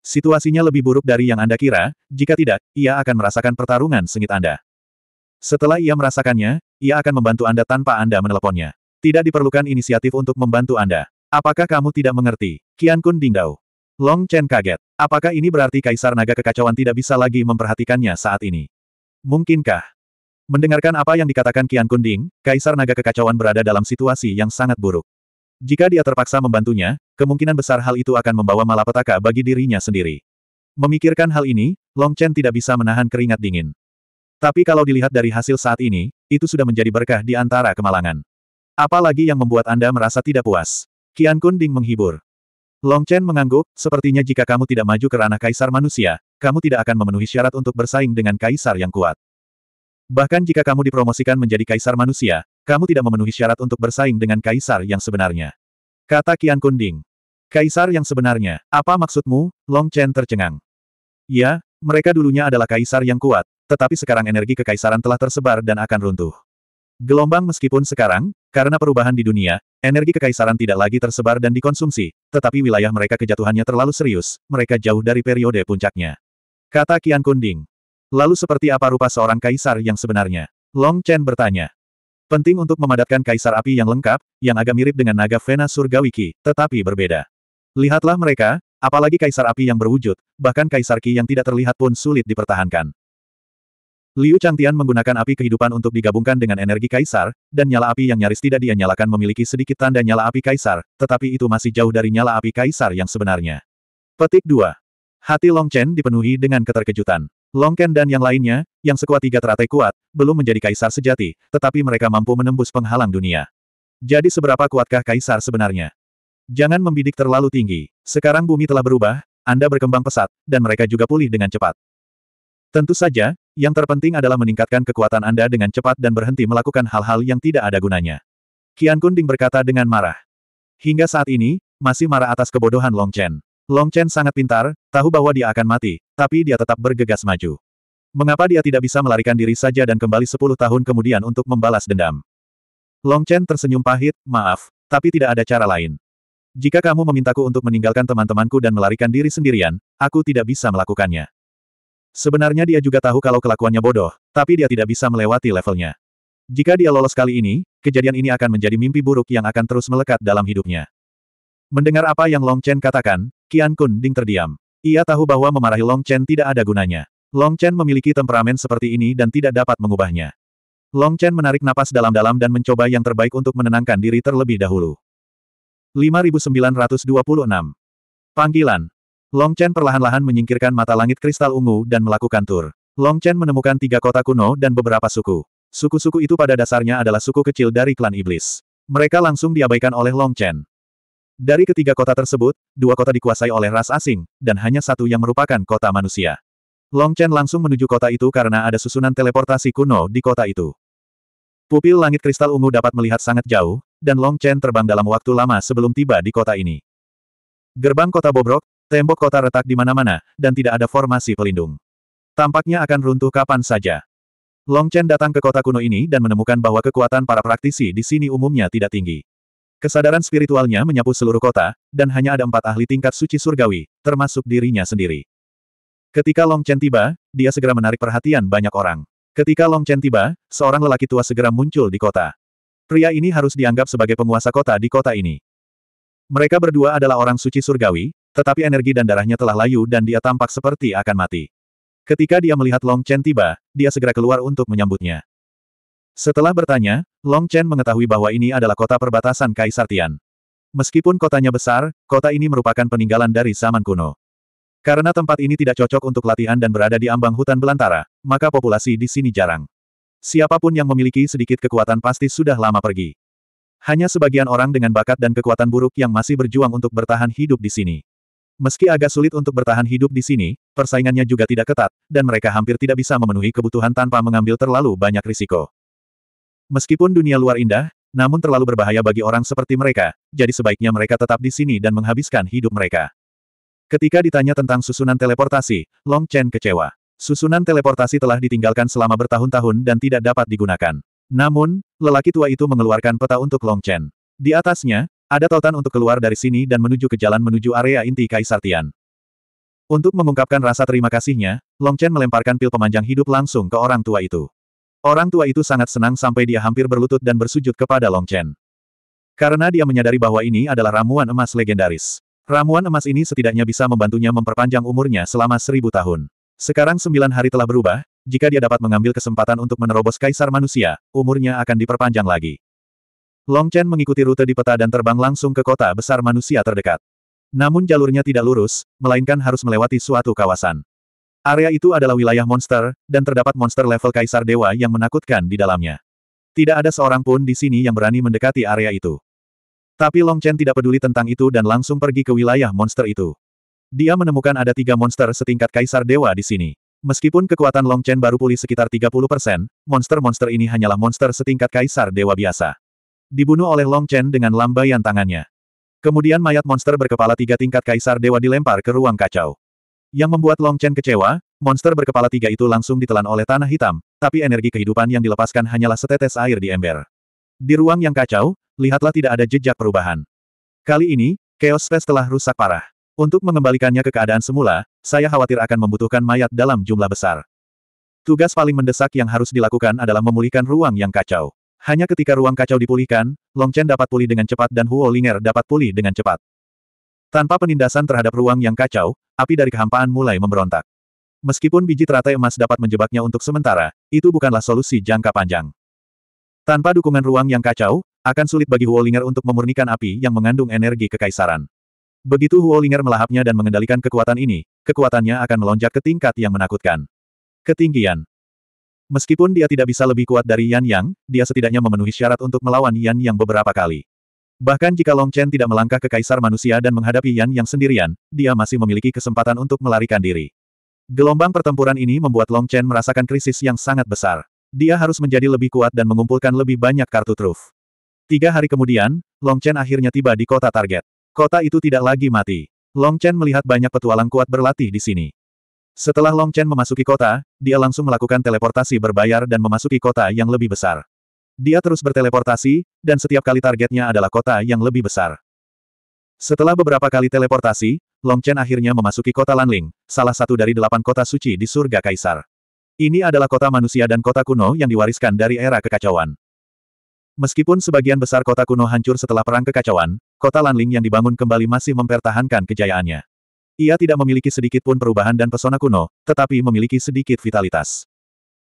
A: Situasinya lebih buruk dari yang Anda kira, jika tidak, ia akan merasakan pertarungan sengit Anda. Setelah ia merasakannya, ia akan membantu Anda tanpa Anda meneleponnya. Tidak diperlukan inisiatif untuk membantu Anda. Apakah kamu tidak mengerti? Kian Kun Dingdao. Long Chen kaget. Apakah ini berarti Kaisar Naga Kekacauan tidak bisa lagi memperhatikannya saat ini? Mungkinkah? Mendengarkan apa yang dikatakan Kian Kun Ding, Kaisar Naga Kekacauan berada dalam situasi yang sangat buruk. Jika dia terpaksa membantunya, kemungkinan besar hal itu akan membawa malapetaka bagi dirinya sendiri. Memikirkan hal ini, Long Chen tidak bisa menahan keringat dingin. Tapi kalau dilihat dari hasil saat ini, itu sudah menjadi berkah di antara kemalangan. Apalagi yang membuat Anda merasa tidak puas. Kian Kun Ding menghibur. Long Chen mengangguk, sepertinya jika kamu tidak maju ke ranah kaisar manusia, kamu tidak akan memenuhi syarat untuk bersaing dengan kaisar yang kuat. Bahkan jika kamu dipromosikan menjadi kaisar manusia, kamu tidak memenuhi syarat untuk bersaing dengan kaisar yang sebenarnya. Kata Kian Kun Ding. Kaisar yang sebenarnya, apa maksudmu? Long Chen tercengang. Ya, mereka dulunya adalah kaisar yang kuat, tetapi sekarang energi kekaisaran telah tersebar dan akan runtuh. Gelombang meskipun sekarang, karena perubahan di dunia, energi kekaisaran tidak lagi tersebar dan dikonsumsi, tetapi wilayah mereka kejatuhannya terlalu serius, mereka jauh dari periode puncaknya. Kata Kian Kunding. Lalu seperti apa rupa seorang kaisar yang sebenarnya? Long Chen bertanya. Penting untuk memadatkan kaisar api yang lengkap, yang agak mirip dengan naga Vena Surgawiki, tetapi berbeda. Lihatlah mereka, apalagi kaisar api yang berwujud, bahkan kaisar Ki yang tidak terlihat pun sulit dipertahankan. Liu Changtian menggunakan api kehidupan untuk digabungkan dengan energi kaisar, dan nyala api yang nyaris tidak dia nyalakan memiliki sedikit tanda nyala api kaisar, tetapi itu masih jauh dari nyala api kaisar yang sebenarnya. Petik 2. Hati Long Chen dipenuhi dengan keterkejutan. Long Ken dan yang lainnya, yang sekuat tiga teratai kuat, belum menjadi kaisar sejati, tetapi mereka mampu menembus penghalang dunia. Jadi seberapa kuatkah kaisar sebenarnya? Jangan membidik terlalu tinggi. Sekarang bumi telah berubah, Anda berkembang pesat, dan mereka juga pulih dengan cepat. Tentu saja, yang terpenting adalah meningkatkan kekuatan Anda dengan cepat dan berhenti melakukan hal-hal yang tidak ada gunanya. Kian Kunding berkata dengan marah. Hingga saat ini, masih marah atas kebodohan Long Chen. Long Chen sangat pintar, tahu bahwa dia akan mati, tapi dia tetap bergegas maju. Mengapa dia tidak bisa melarikan diri saja dan kembali sepuluh tahun kemudian untuk membalas dendam? Long Chen tersenyum pahit, maaf, tapi tidak ada cara lain. Jika kamu memintaku untuk meninggalkan teman-temanku dan melarikan diri sendirian, aku tidak bisa melakukannya. Sebenarnya dia juga tahu kalau kelakuannya bodoh, tapi dia tidak bisa melewati levelnya. Jika dia lolos kali ini, kejadian ini akan menjadi mimpi buruk yang akan terus melekat dalam hidupnya. Mendengar apa yang Long Chen katakan, Qian Kun Ding terdiam. Ia tahu bahwa memarahi Long Chen tidak ada gunanya. Long Chen memiliki temperamen seperti ini dan tidak dapat mengubahnya. Long Chen menarik napas dalam-dalam dan mencoba yang terbaik untuk menenangkan diri terlebih dahulu. 5926. Panggilan, Long Chen perlahan-lahan menyingkirkan mata langit kristal ungu dan melakukan tur. Long Chen menemukan tiga kota kuno dan beberapa suku. Suku-suku itu pada dasarnya adalah suku kecil dari klan iblis. Mereka langsung diabaikan oleh Long Chen. Dari ketiga kota tersebut, dua kota dikuasai oleh ras asing, dan hanya satu yang merupakan kota manusia. Long Chen langsung menuju kota itu karena ada susunan teleportasi kuno di kota itu. Pupil langit kristal ungu dapat melihat sangat jauh, dan Long Chen terbang dalam waktu lama sebelum tiba di kota ini. Gerbang kota bobrok, Tembok kota retak di mana-mana, dan tidak ada formasi pelindung. Tampaknya akan runtuh kapan saja. Long Chen datang ke kota kuno ini dan menemukan bahwa kekuatan para praktisi di sini umumnya tidak tinggi. Kesadaran spiritualnya menyapu seluruh kota, dan hanya ada empat ahli tingkat suci surgawi, termasuk dirinya sendiri. Ketika Long Chen tiba, dia segera menarik perhatian banyak orang. Ketika Long Chen tiba, seorang lelaki tua segera muncul di kota. Pria ini harus dianggap sebagai penguasa kota di kota ini. Mereka berdua adalah orang suci surgawi, tetapi energi dan darahnya telah layu dan dia tampak seperti akan mati. Ketika dia melihat Long Chen tiba, dia segera keluar untuk menyambutnya. Setelah bertanya, Long Chen mengetahui bahwa ini adalah kota perbatasan Kaisar Tian. Meskipun kotanya besar, kota ini merupakan peninggalan dari zaman kuno. Karena tempat ini tidak cocok untuk latihan dan berada di ambang hutan belantara, maka populasi di sini jarang. Siapapun yang memiliki sedikit kekuatan pasti sudah lama pergi. Hanya sebagian orang dengan bakat dan kekuatan buruk yang masih berjuang untuk bertahan hidup di sini. Meski agak sulit untuk bertahan hidup di sini, persaingannya juga tidak ketat, dan mereka hampir tidak bisa memenuhi kebutuhan tanpa mengambil terlalu banyak risiko. Meskipun dunia luar indah, namun terlalu berbahaya bagi orang seperti mereka, jadi sebaiknya mereka tetap di sini dan menghabiskan hidup mereka. Ketika ditanya tentang susunan teleportasi, Long Chen kecewa. Susunan teleportasi telah ditinggalkan selama bertahun-tahun dan tidak dapat digunakan. Namun, lelaki tua itu mengeluarkan peta untuk Long Chen. Di atasnya, ada tautan untuk keluar dari sini dan menuju ke jalan menuju area inti Kaisar Tian. Untuk mengungkapkan rasa terima kasihnya, Long Chen melemparkan pil pemanjang hidup langsung ke orang tua itu. Orang tua itu sangat senang sampai dia hampir berlutut dan bersujud kepada Long Chen. Karena dia menyadari bahwa ini adalah ramuan emas legendaris. Ramuan emas ini setidaknya bisa membantunya memperpanjang umurnya selama seribu tahun. Sekarang sembilan hari telah berubah, jika dia dapat mengambil kesempatan untuk menerobos kaisar manusia, umurnya akan diperpanjang lagi. Long Chen mengikuti rute di peta dan terbang langsung ke kota besar manusia terdekat. Namun jalurnya tidak lurus, melainkan harus melewati suatu kawasan. Area itu adalah wilayah monster, dan terdapat monster level kaisar dewa yang menakutkan di dalamnya. Tidak ada seorang pun di sini yang berani mendekati area itu. Tapi Long Chen tidak peduli tentang itu dan langsung pergi ke wilayah monster itu. Dia menemukan ada tiga monster setingkat kaisar dewa di sini. Meskipun kekuatan Long Chen baru pulih sekitar 30%, monster-monster ini hanyalah monster setingkat kaisar dewa biasa dibunuh oleh Long Chen dengan lambaian tangannya. Kemudian mayat monster berkepala tiga tingkat kaisar dewa dilempar ke ruang kacau. Yang membuat Long Chen kecewa, monster berkepala tiga itu langsung ditelan oleh tanah hitam, tapi energi kehidupan yang dilepaskan hanyalah setetes air di ember. Di ruang yang kacau, lihatlah tidak ada jejak perubahan. Kali ini, Chaos Space telah rusak parah. Untuk mengembalikannya ke keadaan semula, saya khawatir akan membutuhkan mayat dalam jumlah besar. Tugas paling mendesak yang harus dilakukan adalah memulihkan ruang yang kacau. Hanya ketika ruang kacau dipulihkan, Long Chen dapat pulih dengan cepat dan Huo Linger dapat pulih dengan cepat. Tanpa penindasan terhadap ruang yang kacau, api dari kehampaan mulai memberontak. Meskipun biji teratai emas dapat menjebaknya untuk sementara, itu bukanlah solusi jangka panjang. Tanpa dukungan ruang yang kacau, akan sulit bagi Huo Ling'er untuk memurnikan api yang mengandung energi kekaisaran. Begitu Huo Ling'er melahapnya dan mengendalikan kekuatan ini, kekuatannya akan melonjak ke tingkat yang menakutkan. Ketinggian Meskipun dia tidak bisa lebih kuat dari Yan Yang, dia setidaknya memenuhi syarat untuk melawan Yan Yang beberapa kali. Bahkan jika Long Chen tidak melangkah ke kaisar manusia dan menghadapi Yan Yang sendirian, dia masih memiliki kesempatan untuk melarikan diri. Gelombang pertempuran ini membuat Long Chen merasakan krisis yang sangat besar. Dia harus menjadi lebih kuat dan mengumpulkan lebih banyak kartu truf. Tiga hari kemudian, Long Chen akhirnya tiba di kota target. Kota itu tidak lagi mati. Long Chen melihat banyak petualang kuat berlatih di sini. Setelah Long Chen memasuki kota, dia langsung melakukan teleportasi berbayar dan memasuki kota yang lebih besar. Dia terus berteleportasi, dan setiap kali targetnya adalah kota yang lebih besar. Setelah beberapa kali teleportasi, Long Chen akhirnya memasuki kota Lanling, salah satu dari delapan kota suci di surga Kaisar. Ini adalah kota manusia dan kota kuno yang diwariskan dari era kekacauan. Meskipun sebagian besar kota kuno hancur setelah perang kekacauan, kota Lanling yang dibangun kembali masih mempertahankan kejayaannya. Ia tidak memiliki sedikit pun perubahan dan pesona kuno, tetapi memiliki sedikit vitalitas.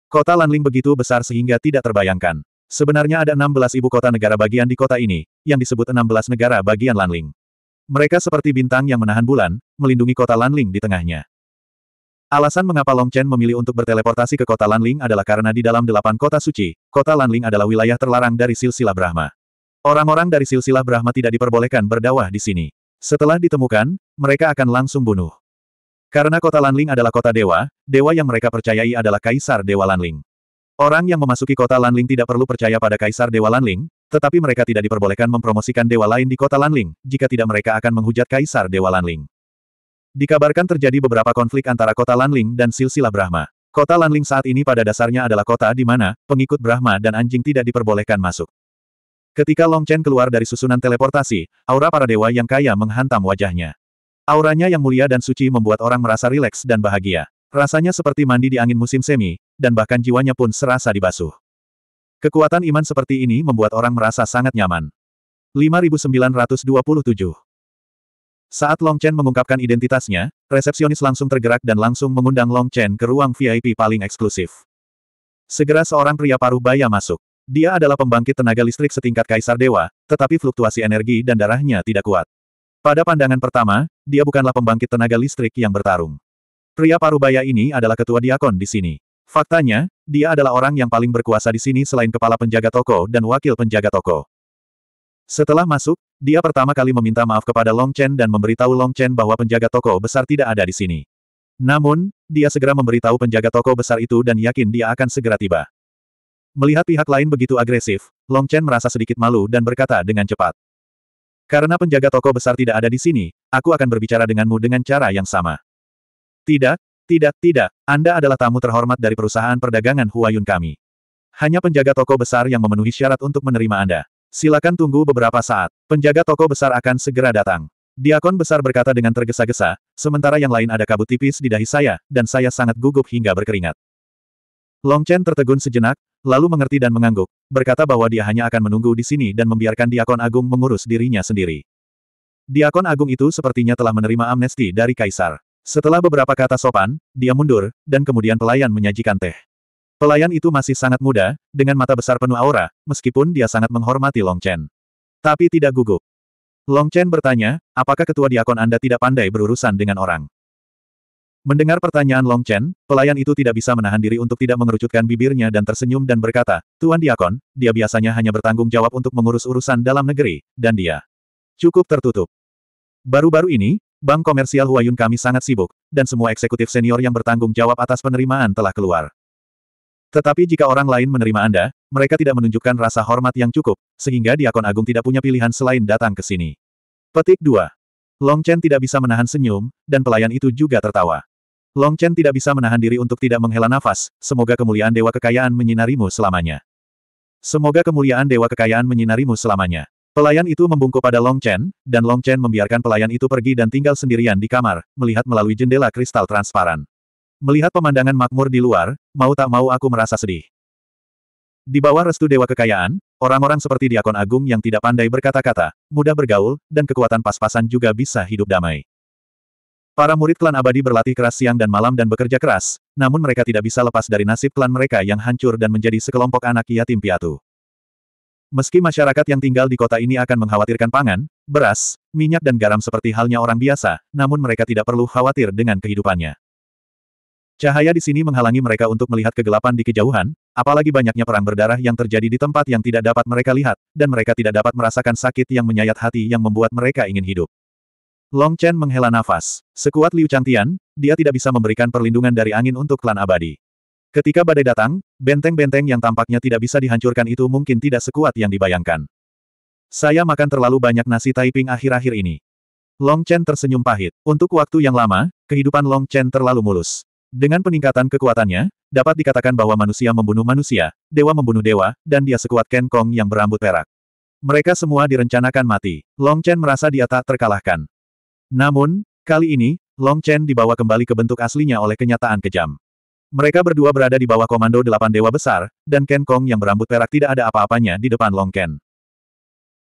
A: Kota Lanling begitu besar sehingga tidak terbayangkan. Sebenarnya ada 16 ibu kota negara bagian di kota ini, yang disebut 16 negara bagian Lanling. Mereka seperti bintang yang menahan bulan, melindungi kota Lanling di tengahnya. Alasan mengapa Long Chen memilih untuk berteleportasi ke kota Lanling adalah karena di dalam delapan kota suci, kota Lanling adalah wilayah terlarang dari silsilah Brahma. Orang-orang dari silsilah Brahma tidak diperbolehkan berdawah di sini. Setelah ditemukan, mereka akan langsung bunuh. Karena kota Lanling adalah kota dewa, dewa yang mereka percayai adalah Kaisar Dewa Lanling. Orang yang memasuki kota Lanling tidak perlu percaya pada Kaisar Dewa Lanling, tetapi mereka tidak diperbolehkan mempromosikan dewa lain di kota Lanling, jika tidak mereka akan menghujat Kaisar Dewa Lanling. Dikabarkan terjadi beberapa konflik antara kota Lanling dan silsilah Brahma. Kota Lanling saat ini pada dasarnya adalah kota di mana pengikut Brahma dan anjing tidak diperbolehkan masuk. Ketika Long Chen keluar dari susunan teleportasi, aura para dewa yang kaya menghantam wajahnya. Auranya yang mulia dan suci membuat orang merasa rileks dan bahagia. Rasanya seperti mandi di angin musim semi, dan bahkan jiwanya pun serasa dibasuh. Kekuatan iman seperti ini membuat orang merasa sangat nyaman. 5927 Saat Long Chen mengungkapkan identitasnya, resepsionis langsung tergerak dan langsung mengundang Long Chen ke ruang VIP paling eksklusif. Segera seorang pria paruh baya masuk. Dia adalah pembangkit tenaga listrik setingkat kaisar dewa, tetapi fluktuasi energi dan darahnya tidak kuat. Pada pandangan pertama, dia bukanlah pembangkit tenaga listrik yang bertarung. Pria parubaya ini adalah ketua diakon di sini. Faktanya, dia adalah orang yang paling berkuasa di sini selain kepala penjaga toko dan wakil penjaga toko. Setelah masuk, dia pertama kali meminta maaf kepada Long Chen dan memberitahu Long Chen bahwa penjaga toko besar tidak ada di sini. Namun, dia segera memberitahu penjaga toko besar itu dan yakin dia akan segera tiba. Melihat pihak lain begitu agresif, Long Chen merasa sedikit malu dan berkata dengan cepat. Karena penjaga toko besar tidak ada di sini, aku akan berbicara denganmu dengan cara yang sama. Tidak, tidak, tidak, Anda adalah tamu terhormat dari perusahaan perdagangan Huayun kami. Hanya penjaga toko besar yang memenuhi syarat untuk menerima Anda. Silakan tunggu beberapa saat, penjaga toko besar akan segera datang. Diakon besar berkata dengan tergesa-gesa, sementara yang lain ada kabut tipis di dahi saya, dan saya sangat gugup hingga berkeringat. Long Chen tertegun sejenak, lalu mengerti dan mengangguk, berkata bahwa dia hanya akan menunggu di sini dan membiarkan Diakon Agung mengurus dirinya sendiri. Diakon Agung itu sepertinya telah menerima amnesti dari Kaisar. Setelah beberapa kata sopan, dia mundur, dan kemudian pelayan menyajikan teh. Pelayan itu masih sangat muda, dengan mata besar penuh aura, meskipun dia sangat menghormati Long Chen. Tapi tidak gugup. Long Chen bertanya, apakah ketua diakon Anda tidak pandai berurusan dengan orang? Mendengar pertanyaan Long Chen, pelayan itu tidak bisa menahan diri untuk tidak mengerucutkan bibirnya dan tersenyum dan berkata, Tuan Diakon, dia biasanya hanya bertanggung jawab untuk mengurus urusan dalam negeri, dan dia cukup tertutup. Baru-baru ini, Bank Komersial Huayun kami sangat sibuk, dan semua eksekutif senior yang bertanggung jawab atas penerimaan telah keluar. Tetapi jika orang lain menerima Anda, mereka tidak menunjukkan rasa hormat yang cukup, sehingga Diakon Agung tidak punya pilihan selain datang ke sini. Petik 2. Long Chen tidak bisa menahan senyum, dan pelayan itu juga tertawa. Long Chen tidak bisa menahan diri untuk tidak menghela nafas, semoga kemuliaan Dewa Kekayaan menyinarimu selamanya. Semoga kemuliaan Dewa Kekayaan menyinarimu selamanya. Pelayan itu membungkuk pada Long Chen, dan Long Chen membiarkan pelayan itu pergi dan tinggal sendirian di kamar, melihat melalui jendela kristal transparan. Melihat pemandangan makmur di luar, mau tak mau aku merasa sedih. Di bawah restu Dewa Kekayaan, orang-orang seperti Diakon Agung yang tidak pandai berkata-kata, mudah bergaul, dan kekuatan pas-pasan juga bisa hidup damai. Para murid klan abadi berlatih keras siang dan malam dan bekerja keras, namun mereka tidak bisa lepas dari nasib klan mereka yang hancur dan menjadi sekelompok anak yatim piatu. Meski masyarakat yang tinggal di kota ini akan mengkhawatirkan pangan, beras, minyak dan garam seperti halnya orang biasa, namun mereka tidak perlu khawatir dengan kehidupannya. Cahaya di sini menghalangi mereka untuk melihat kegelapan di kejauhan, apalagi banyaknya perang berdarah yang terjadi di tempat yang tidak dapat mereka lihat, dan mereka tidak dapat merasakan sakit yang menyayat hati yang membuat mereka ingin hidup. Long Chen menghela nafas. Sekuat Liu Changtian, dia tidak bisa memberikan perlindungan dari angin untuk klan abadi. Ketika badai datang, benteng-benteng yang tampaknya tidak bisa dihancurkan itu mungkin tidak sekuat yang dibayangkan. Saya makan terlalu banyak nasi Taiping akhir-akhir ini. Long Chen tersenyum pahit. Untuk waktu yang lama, kehidupan Long Chen terlalu mulus. Dengan peningkatan kekuatannya, dapat dikatakan bahwa manusia membunuh manusia, dewa membunuh dewa, dan dia sekuat Ken Kong yang berambut perak. Mereka semua direncanakan mati. Long Chen merasa dia tak terkalahkan. Namun, kali ini, Long Chen dibawa kembali ke bentuk aslinya oleh kenyataan kejam. Mereka berdua berada di bawah komando delapan dewa besar, dan Ken Kong yang berambut perak tidak ada apa-apanya di depan Long Ken.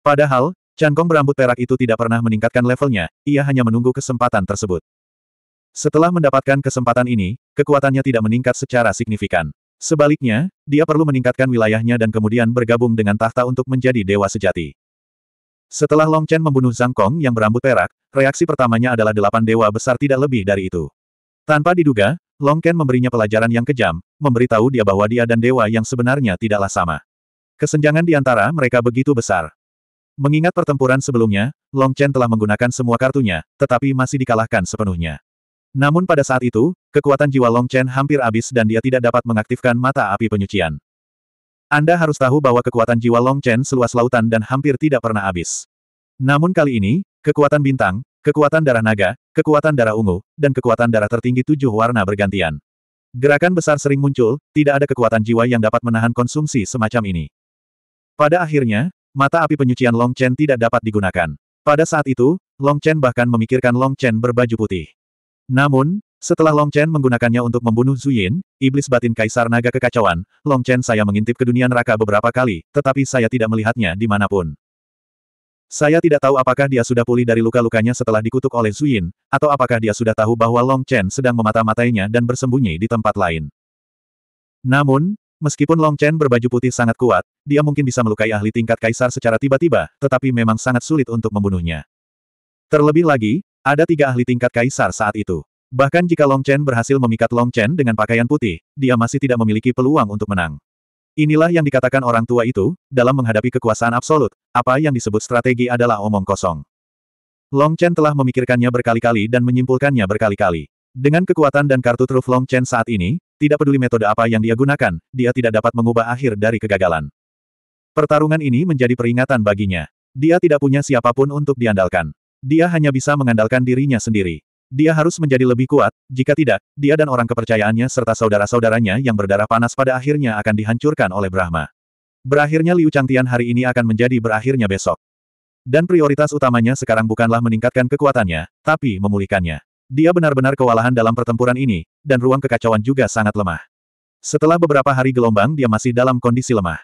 A: Padahal, Chan Kong berambut perak itu tidak pernah meningkatkan levelnya, ia hanya menunggu kesempatan tersebut. Setelah mendapatkan kesempatan ini, kekuatannya tidak meningkat secara signifikan. Sebaliknya, dia perlu meningkatkan wilayahnya dan kemudian bergabung dengan tahta untuk menjadi dewa sejati. Setelah Long Chen membunuh Zhang Kong yang berambut perak, reaksi pertamanya adalah delapan dewa besar tidak lebih dari itu. Tanpa diduga, Long Chen memberinya pelajaran yang kejam, memberitahu dia bahwa dia dan dewa yang sebenarnya tidaklah sama. Kesenjangan di antara mereka begitu besar. Mengingat pertempuran sebelumnya, Long Chen telah menggunakan semua kartunya, tetapi masih dikalahkan sepenuhnya. Namun pada saat itu, kekuatan jiwa Long Chen hampir habis dan dia tidak dapat mengaktifkan mata api penyucian. Anda harus tahu bahwa kekuatan jiwa Long Chen seluas lautan dan hampir tidak pernah habis. Namun kali ini, kekuatan bintang, kekuatan darah naga, kekuatan darah ungu, dan kekuatan darah tertinggi tujuh warna bergantian. Gerakan besar sering muncul, tidak ada kekuatan jiwa yang dapat menahan konsumsi semacam ini. Pada akhirnya, mata api penyucian Long Chen tidak dapat digunakan. Pada saat itu, Long Chen bahkan memikirkan Long Chen berbaju putih. Namun, setelah Long Chen menggunakannya untuk membunuh Zuyin, iblis batin kaisar naga kekacauan, Long Chen saya mengintip ke dunia neraka beberapa kali, tetapi saya tidak melihatnya di manapun. Saya tidak tahu apakah dia sudah pulih dari luka-lukanya setelah dikutuk oleh Zuyin, atau apakah dia sudah tahu bahwa Long Chen sedang memata-matainya dan bersembunyi di tempat lain. Namun, meskipun Long Chen berbaju putih sangat kuat, dia mungkin bisa melukai ahli tingkat kaisar secara tiba-tiba, tetapi memang sangat sulit untuk membunuhnya. Terlebih lagi, ada tiga ahli tingkat kaisar saat itu. Bahkan jika Long Chen berhasil memikat Long Chen dengan pakaian putih, dia masih tidak memiliki peluang untuk menang. Inilah yang dikatakan orang tua itu, dalam menghadapi kekuasaan absolut, apa yang disebut strategi adalah omong kosong. Long Chen telah memikirkannya berkali-kali dan menyimpulkannya berkali-kali. Dengan kekuatan dan kartu truf Long Chen saat ini, tidak peduli metode apa yang dia gunakan, dia tidak dapat mengubah akhir dari kegagalan. Pertarungan ini menjadi peringatan baginya. Dia tidak punya siapapun untuk diandalkan. Dia hanya bisa mengandalkan dirinya sendiri. Dia harus menjadi lebih kuat, jika tidak, dia dan orang kepercayaannya serta saudara-saudaranya yang berdarah panas pada akhirnya akan dihancurkan oleh Brahma. Berakhirnya Liu Changtian hari ini akan menjadi berakhirnya besok. Dan prioritas utamanya sekarang bukanlah meningkatkan kekuatannya, tapi memulihkannya. Dia benar-benar kewalahan dalam pertempuran ini, dan ruang kekacauan juga sangat lemah. Setelah beberapa hari gelombang dia masih dalam kondisi lemah.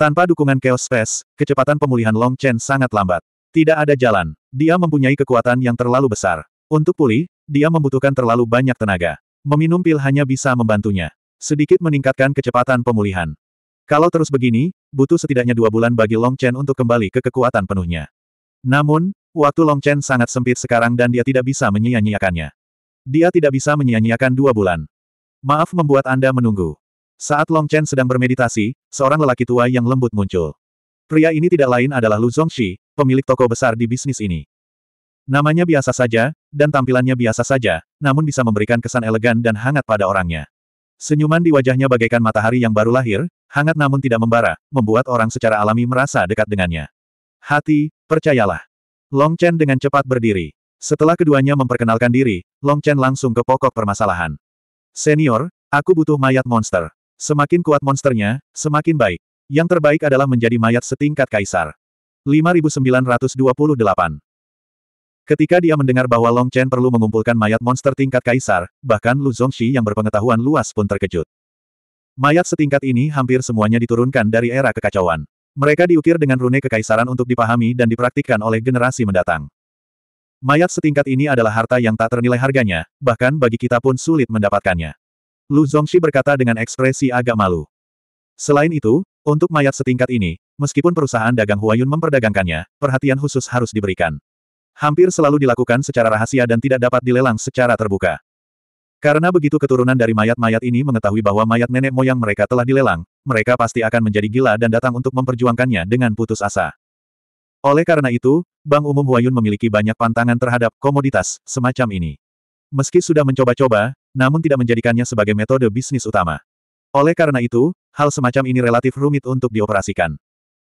A: Tanpa dukungan Chaos Space, kecepatan pemulihan Long Chen sangat lambat. Tidak ada jalan. Dia mempunyai kekuatan yang terlalu besar. Untuk pulih, dia membutuhkan terlalu banyak tenaga. Meminum pil hanya bisa membantunya. Sedikit meningkatkan kecepatan pemulihan. Kalau terus begini, butuh setidaknya dua bulan bagi Long Chen untuk kembali ke kekuatan penuhnya. Namun, waktu Long Chen sangat sempit sekarang dan dia tidak bisa menyia-nyiakannya. Dia tidak bisa menyia-nyiakan dua bulan. Maaf membuat Anda menunggu. Saat Long Chen sedang bermeditasi, seorang lelaki tua yang lembut muncul. Pria ini tidak lain adalah Lu Zongxi, pemilik toko besar di bisnis ini. Namanya biasa saja, dan tampilannya biasa saja, namun bisa memberikan kesan elegan dan hangat pada orangnya. Senyuman di wajahnya bagaikan matahari yang baru lahir, hangat namun tidak membara, membuat orang secara alami merasa dekat dengannya. Hati, percayalah. Long Chen dengan cepat berdiri. Setelah keduanya memperkenalkan diri, Long Chen langsung ke pokok permasalahan. Senior, aku butuh mayat monster. Semakin kuat monsternya, semakin baik. Yang terbaik adalah menjadi mayat setingkat kaisar. 5928 Ketika dia mendengar bahwa Long Chen perlu mengumpulkan mayat monster tingkat kaisar, bahkan Lu Zongxi yang berpengetahuan luas pun terkejut. Mayat setingkat ini hampir semuanya diturunkan dari era kekacauan. Mereka diukir dengan rune kekaisaran untuk dipahami dan dipraktikkan oleh generasi mendatang. Mayat setingkat ini adalah harta yang tak ternilai harganya, bahkan bagi kita pun sulit mendapatkannya. Lu Zongxi berkata dengan ekspresi agak malu. Selain itu, untuk mayat setingkat ini, meskipun perusahaan dagang Huayun memperdagangkannya, perhatian khusus harus diberikan hampir selalu dilakukan secara rahasia dan tidak dapat dilelang secara terbuka. Karena begitu keturunan dari mayat-mayat ini mengetahui bahwa mayat nenek moyang mereka telah dilelang, mereka pasti akan menjadi gila dan datang untuk memperjuangkannya dengan putus asa. Oleh karena itu, Bank Umum Huayun memiliki banyak pantangan terhadap komoditas semacam ini. Meski sudah mencoba-coba, namun tidak menjadikannya sebagai metode bisnis utama. Oleh karena itu, hal semacam ini relatif rumit untuk dioperasikan.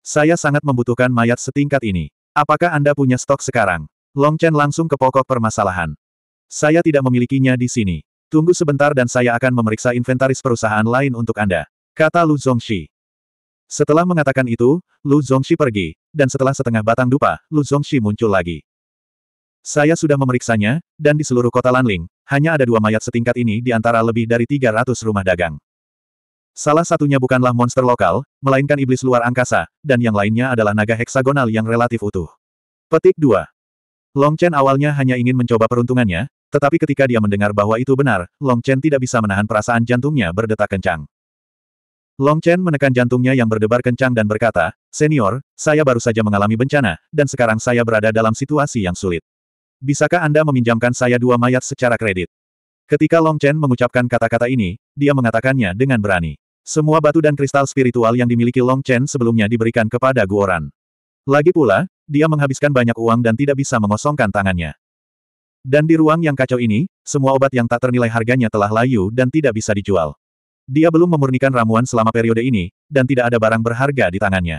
A: Saya sangat membutuhkan mayat setingkat ini. Apakah Anda punya stok sekarang? Long Chen langsung ke pokok permasalahan. Saya tidak memilikinya di sini. Tunggu sebentar dan saya akan memeriksa inventaris perusahaan lain untuk Anda. Kata Lu Zhongxi. Setelah mengatakan itu, Lu Zhongxi pergi, dan setelah setengah batang dupa, Lu Zhongxi muncul lagi. Saya sudah memeriksanya, dan di seluruh kota Lanling, hanya ada dua mayat setingkat ini di antara lebih dari 300 rumah dagang. Salah satunya bukanlah monster lokal, melainkan iblis luar angkasa, dan yang lainnya adalah naga heksagonal yang relatif utuh. Petik 2. Long Chen awalnya hanya ingin mencoba peruntungannya, tetapi ketika dia mendengar bahwa itu benar, Long Chen tidak bisa menahan perasaan jantungnya berdetak kencang. Long Chen menekan jantungnya yang berdebar kencang dan berkata, Senior, saya baru saja mengalami bencana, dan sekarang saya berada dalam situasi yang sulit. Bisakah Anda meminjamkan saya dua mayat secara kredit? Ketika Long Chen mengucapkan kata-kata ini, dia mengatakannya dengan berani. Semua batu dan kristal spiritual yang dimiliki Long Chen sebelumnya diberikan kepada Guoran. Lagi pula, dia menghabiskan banyak uang dan tidak bisa mengosongkan tangannya. Dan di ruang yang kacau ini, semua obat yang tak ternilai harganya telah layu dan tidak bisa dijual. Dia belum memurnikan ramuan selama periode ini, dan tidak ada barang berharga di tangannya.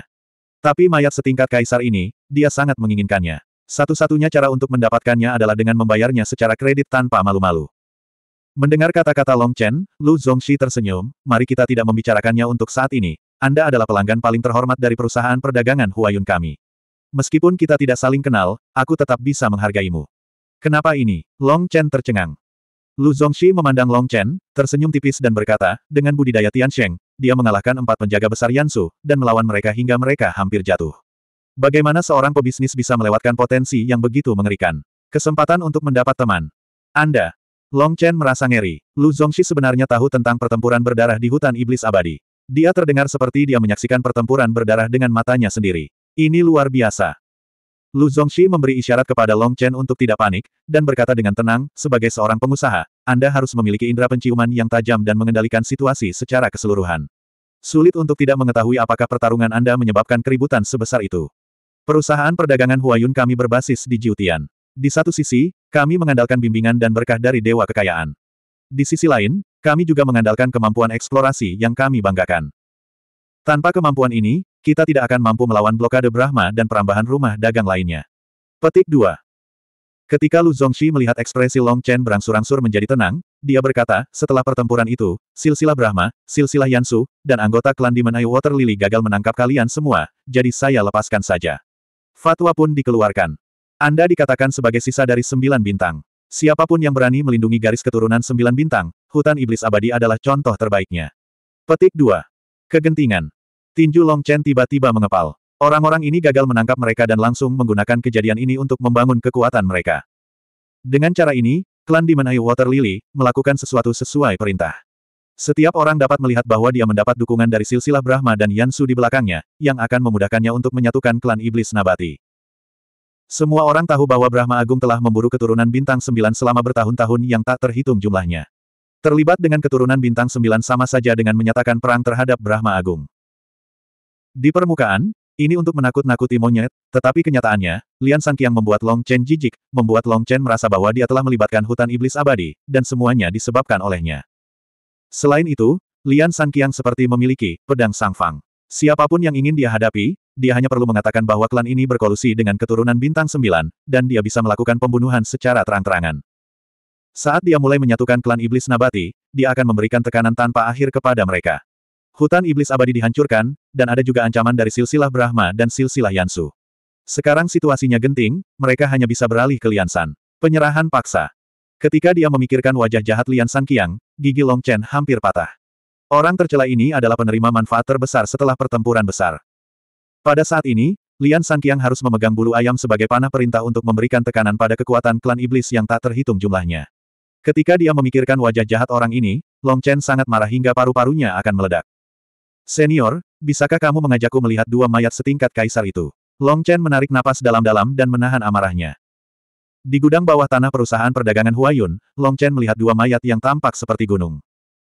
A: Tapi mayat setingkat kaisar ini, dia sangat menginginkannya. Satu-satunya cara untuk mendapatkannya adalah dengan membayarnya secara kredit tanpa malu-malu. Mendengar kata-kata Long Chen, Lu Zhongxi tersenyum, mari kita tidak membicarakannya untuk saat ini, Anda adalah pelanggan paling terhormat dari perusahaan perdagangan Huayun kami. Meskipun kita tidak saling kenal, aku tetap bisa menghargaimu. Kenapa ini? Long Chen tercengang. Lu Zongxi memandang Long Chen, tersenyum tipis dan berkata, dengan budidaya Tian Sheng, dia mengalahkan empat penjaga besar Yansu, dan melawan mereka hingga mereka hampir jatuh. Bagaimana seorang pebisnis bisa melewatkan potensi yang begitu mengerikan? Kesempatan untuk mendapat teman. Anda. Long Chen merasa ngeri. Lu Zongxi sebenarnya tahu tentang pertempuran berdarah di hutan iblis abadi. Dia terdengar seperti dia menyaksikan pertempuran berdarah dengan matanya sendiri. Ini luar biasa. Lu Zongxi memberi isyarat kepada Long Chen untuk tidak panik, dan berkata dengan tenang, sebagai seorang pengusaha, Anda harus memiliki indera penciuman yang tajam dan mengendalikan situasi secara keseluruhan. Sulit untuk tidak mengetahui apakah pertarungan Anda menyebabkan keributan sebesar itu. Perusahaan perdagangan Huayun kami berbasis di Jiutian. Di satu sisi, kami mengandalkan bimbingan dan berkah dari Dewa Kekayaan. Di sisi lain, kami juga mengandalkan kemampuan eksplorasi yang kami banggakan. Tanpa kemampuan ini, kita tidak akan mampu melawan blokade Brahma dan perambahan rumah dagang lainnya. Petik 2. Ketika Lu Zongxi melihat ekspresi Long Chen berangsur-angsur menjadi tenang, dia berkata, setelah pertempuran itu, silsilah Brahma, silsilah Yansu, dan anggota klan Demon Eye Water Lily gagal menangkap kalian semua, jadi saya lepaskan saja. Fatwa pun dikeluarkan. Anda dikatakan sebagai sisa dari sembilan bintang. Siapapun yang berani melindungi garis keturunan sembilan bintang, hutan iblis abadi adalah contoh terbaiknya. Petik 2. Kegentingan. Tinju Long Chen tiba-tiba mengepal. Orang-orang ini gagal menangkap mereka dan langsung menggunakan kejadian ini untuk membangun kekuatan mereka. Dengan cara ini, klan Demon Eye Water Lily melakukan sesuatu sesuai perintah. Setiap orang dapat melihat bahwa dia mendapat dukungan dari silsilah Brahma dan Yansu di belakangnya, yang akan memudahkannya untuk menyatukan klan Iblis Nabati. Semua orang tahu bahwa Brahma Agung telah memburu keturunan bintang sembilan selama bertahun-tahun yang tak terhitung jumlahnya. Terlibat dengan keturunan bintang sembilan sama saja dengan menyatakan perang terhadap Brahma Agung. Di permukaan, ini untuk menakut-nakuti monyet, tetapi kenyataannya, Lian Kiang membuat Long Chen jijik, membuat Long Chen merasa bahwa dia telah melibatkan hutan iblis abadi, dan semuanya disebabkan olehnya. Selain itu, Lian Kiang seperti memiliki pedang sangfang. Siapapun yang ingin dia hadapi, dia hanya perlu mengatakan bahwa klan ini berkolusi dengan keturunan bintang sembilan, dan dia bisa melakukan pembunuhan secara terang-terangan. Saat dia mulai menyatukan klan iblis nabati, dia akan memberikan tekanan tanpa akhir kepada mereka. Hutan iblis abadi dihancurkan, dan ada juga ancaman dari silsilah Brahma dan silsilah Yansu. Sekarang situasinya genting, mereka hanya bisa beralih ke Liansan. Penyerahan paksa. Ketika dia memikirkan wajah jahat Liansan Kiang, gigi Long Chen hampir patah. Orang tercela ini adalah penerima manfaat terbesar setelah pertempuran besar. Pada saat ini, Lian Kiang harus memegang bulu ayam sebagai panah perintah untuk memberikan tekanan pada kekuatan klan iblis yang tak terhitung jumlahnya. Ketika dia memikirkan wajah jahat orang ini, Long Chen sangat marah hingga paru-parunya akan meledak. Senior, bisakah kamu mengajakku melihat dua mayat setingkat kaisar itu? Long Chen menarik napas dalam-dalam dan menahan amarahnya. Di gudang bawah tanah perusahaan perdagangan Huayun, Long Chen melihat dua mayat yang tampak seperti gunung.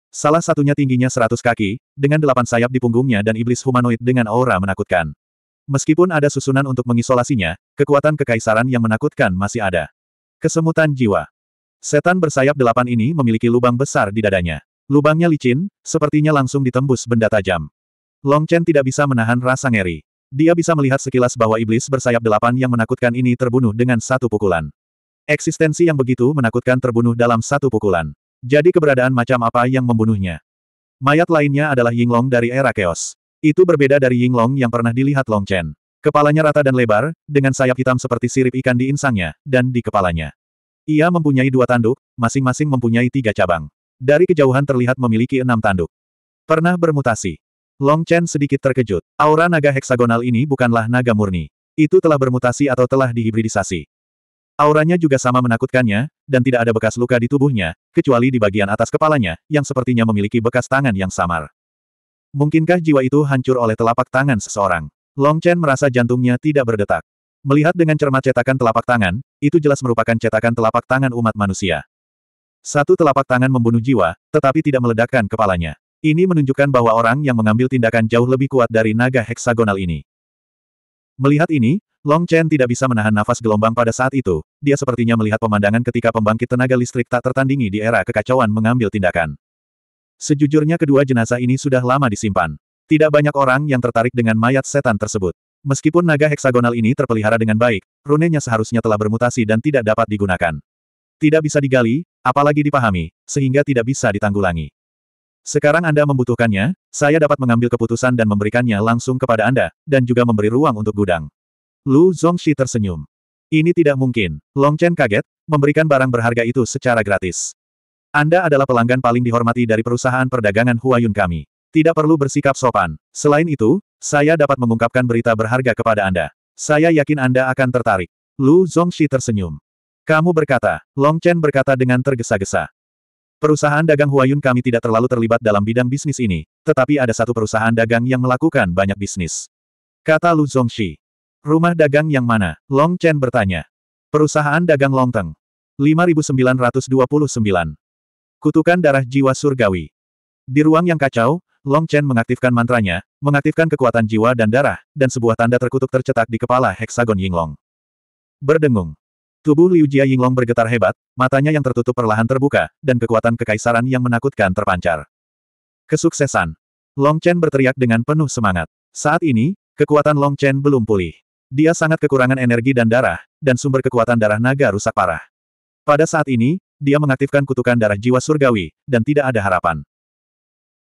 A: Salah satunya tingginya 100 kaki, dengan delapan sayap di punggungnya dan iblis humanoid dengan aura menakutkan. Meskipun ada susunan untuk mengisolasinya, kekuatan kekaisaran yang menakutkan masih ada. Kesemutan jiwa. Setan bersayap delapan ini memiliki lubang besar di dadanya. Lubangnya licin, sepertinya langsung ditembus benda tajam. Long Chen tidak bisa menahan rasa ngeri. Dia bisa melihat sekilas bahwa iblis bersayap delapan yang menakutkan ini terbunuh dengan satu pukulan. Eksistensi yang begitu menakutkan terbunuh dalam satu pukulan. Jadi keberadaan macam apa yang membunuhnya? Mayat lainnya adalah Yinglong dari era Chaos. Itu berbeda dari Yinglong yang pernah dilihat Long Chen. Kepalanya rata dan lebar, dengan sayap hitam seperti sirip ikan di insangnya, dan di kepalanya. Ia mempunyai dua tanduk, masing-masing mempunyai tiga cabang. Dari kejauhan terlihat memiliki enam tanduk. Pernah bermutasi. Long Chen sedikit terkejut. Aura naga heksagonal ini bukanlah naga murni. Itu telah bermutasi atau telah dihibridisasi. Auranya juga sama menakutkannya, dan tidak ada bekas luka di tubuhnya, kecuali di bagian atas kepalanya, yang sepertinya memiliki bekas tangan yang samar. Mungkinkah jiwa itu hancur oleh telapak tangan seseorang? Long Chen merasa jantungnya tidak berdetak. Melihat dengan cermat cetakan telapak tangan, itu jelas merupakan cetakan telapak tangan umat manusia. Satu telapak tangan membunuh jiwa, tetapi tidak meledakkan kepalanya. Ini menunjukkan bahwa orang yang mengambil tindakan jauh lebih kuat dari naga heksagonal ini. Melihat ini, Long Chen tidak bisa menahan nafas gelombang pada saat itu, dia sepertinya melihat pemandangan ketika pembangkit tenaga listrik tak tertandingi di era kekacauan mengambil tindakan. Sejujurnya kedua jenazah ini sudah lama disimpan. Tidak banyak orang yang tertarik dengan mayat setan tersebut. Meskipun naga heksagonal ini terpelihara dengan baik, runenya seharusnya telah bermutasi dan tidak dapat digunakan. Tidak bisa digali, apalagi dipahami, sehingga tidak bisa ditanggulangi. Sekarang Anda membutuhkannya, saya dapat mengambil keputusan dan memberikannya langsung kepada Anda, dan juga memberi ruang untuk gudang. Lu Zongxi tersenyum. Ini tidak mungkin. Long Chen kaget, memberikan barang berharga itu secara gratis. Anda adalah pelanggan paling dihormati dari perusahaan perdagangan Huayun kami. Tidak perlu bersikap sopan. Selain itu, saya dapat mengungkapkan berita berharga kepada Anda. Saya yakin Anda akan tertarik. Lu Zongxi tersenyum. Kamu berkata, Long Chen berkata dengan tergesa-gesa. Perusahaan dagang Huayun kami tidak terlalu terlibat dalam bidang bisnis ini, tetapi ada satu perusahaan dagang yang melakukan banyak bisnis. Kata Lu Zongxi. Rumah dagang yang mana? Long Chen bertanya. Perusahaan dagang Longteng. 5929. Kutukan darah jiwa surgawi. Di ruang yang kacau, Long Chen mengaktifkan mantranya, mengaktifkan kekuatan jiwa dan darah, dan sebuah tanda terkutuk tercetak di kepala heksagon Yinglong. Berdengung. Tubuh Liu Jia Yinglong bergetar hebat, matanya yang tertutup perlahan terbuka, dan kekuatan kekaisaran yang menakutkan terpancar. Kesuksesan. Long Chen berteriak dengan penuh semangat. Saat ini, kekuatan Long Chen belum pulih. Dia sangat kekurangan energi dan darah, dan sumber kekuatan darah naga rusak parah. Pada saat ini, dia mengaktifkan kutukan darah jiwa surgawi, dan tidak ada harapan.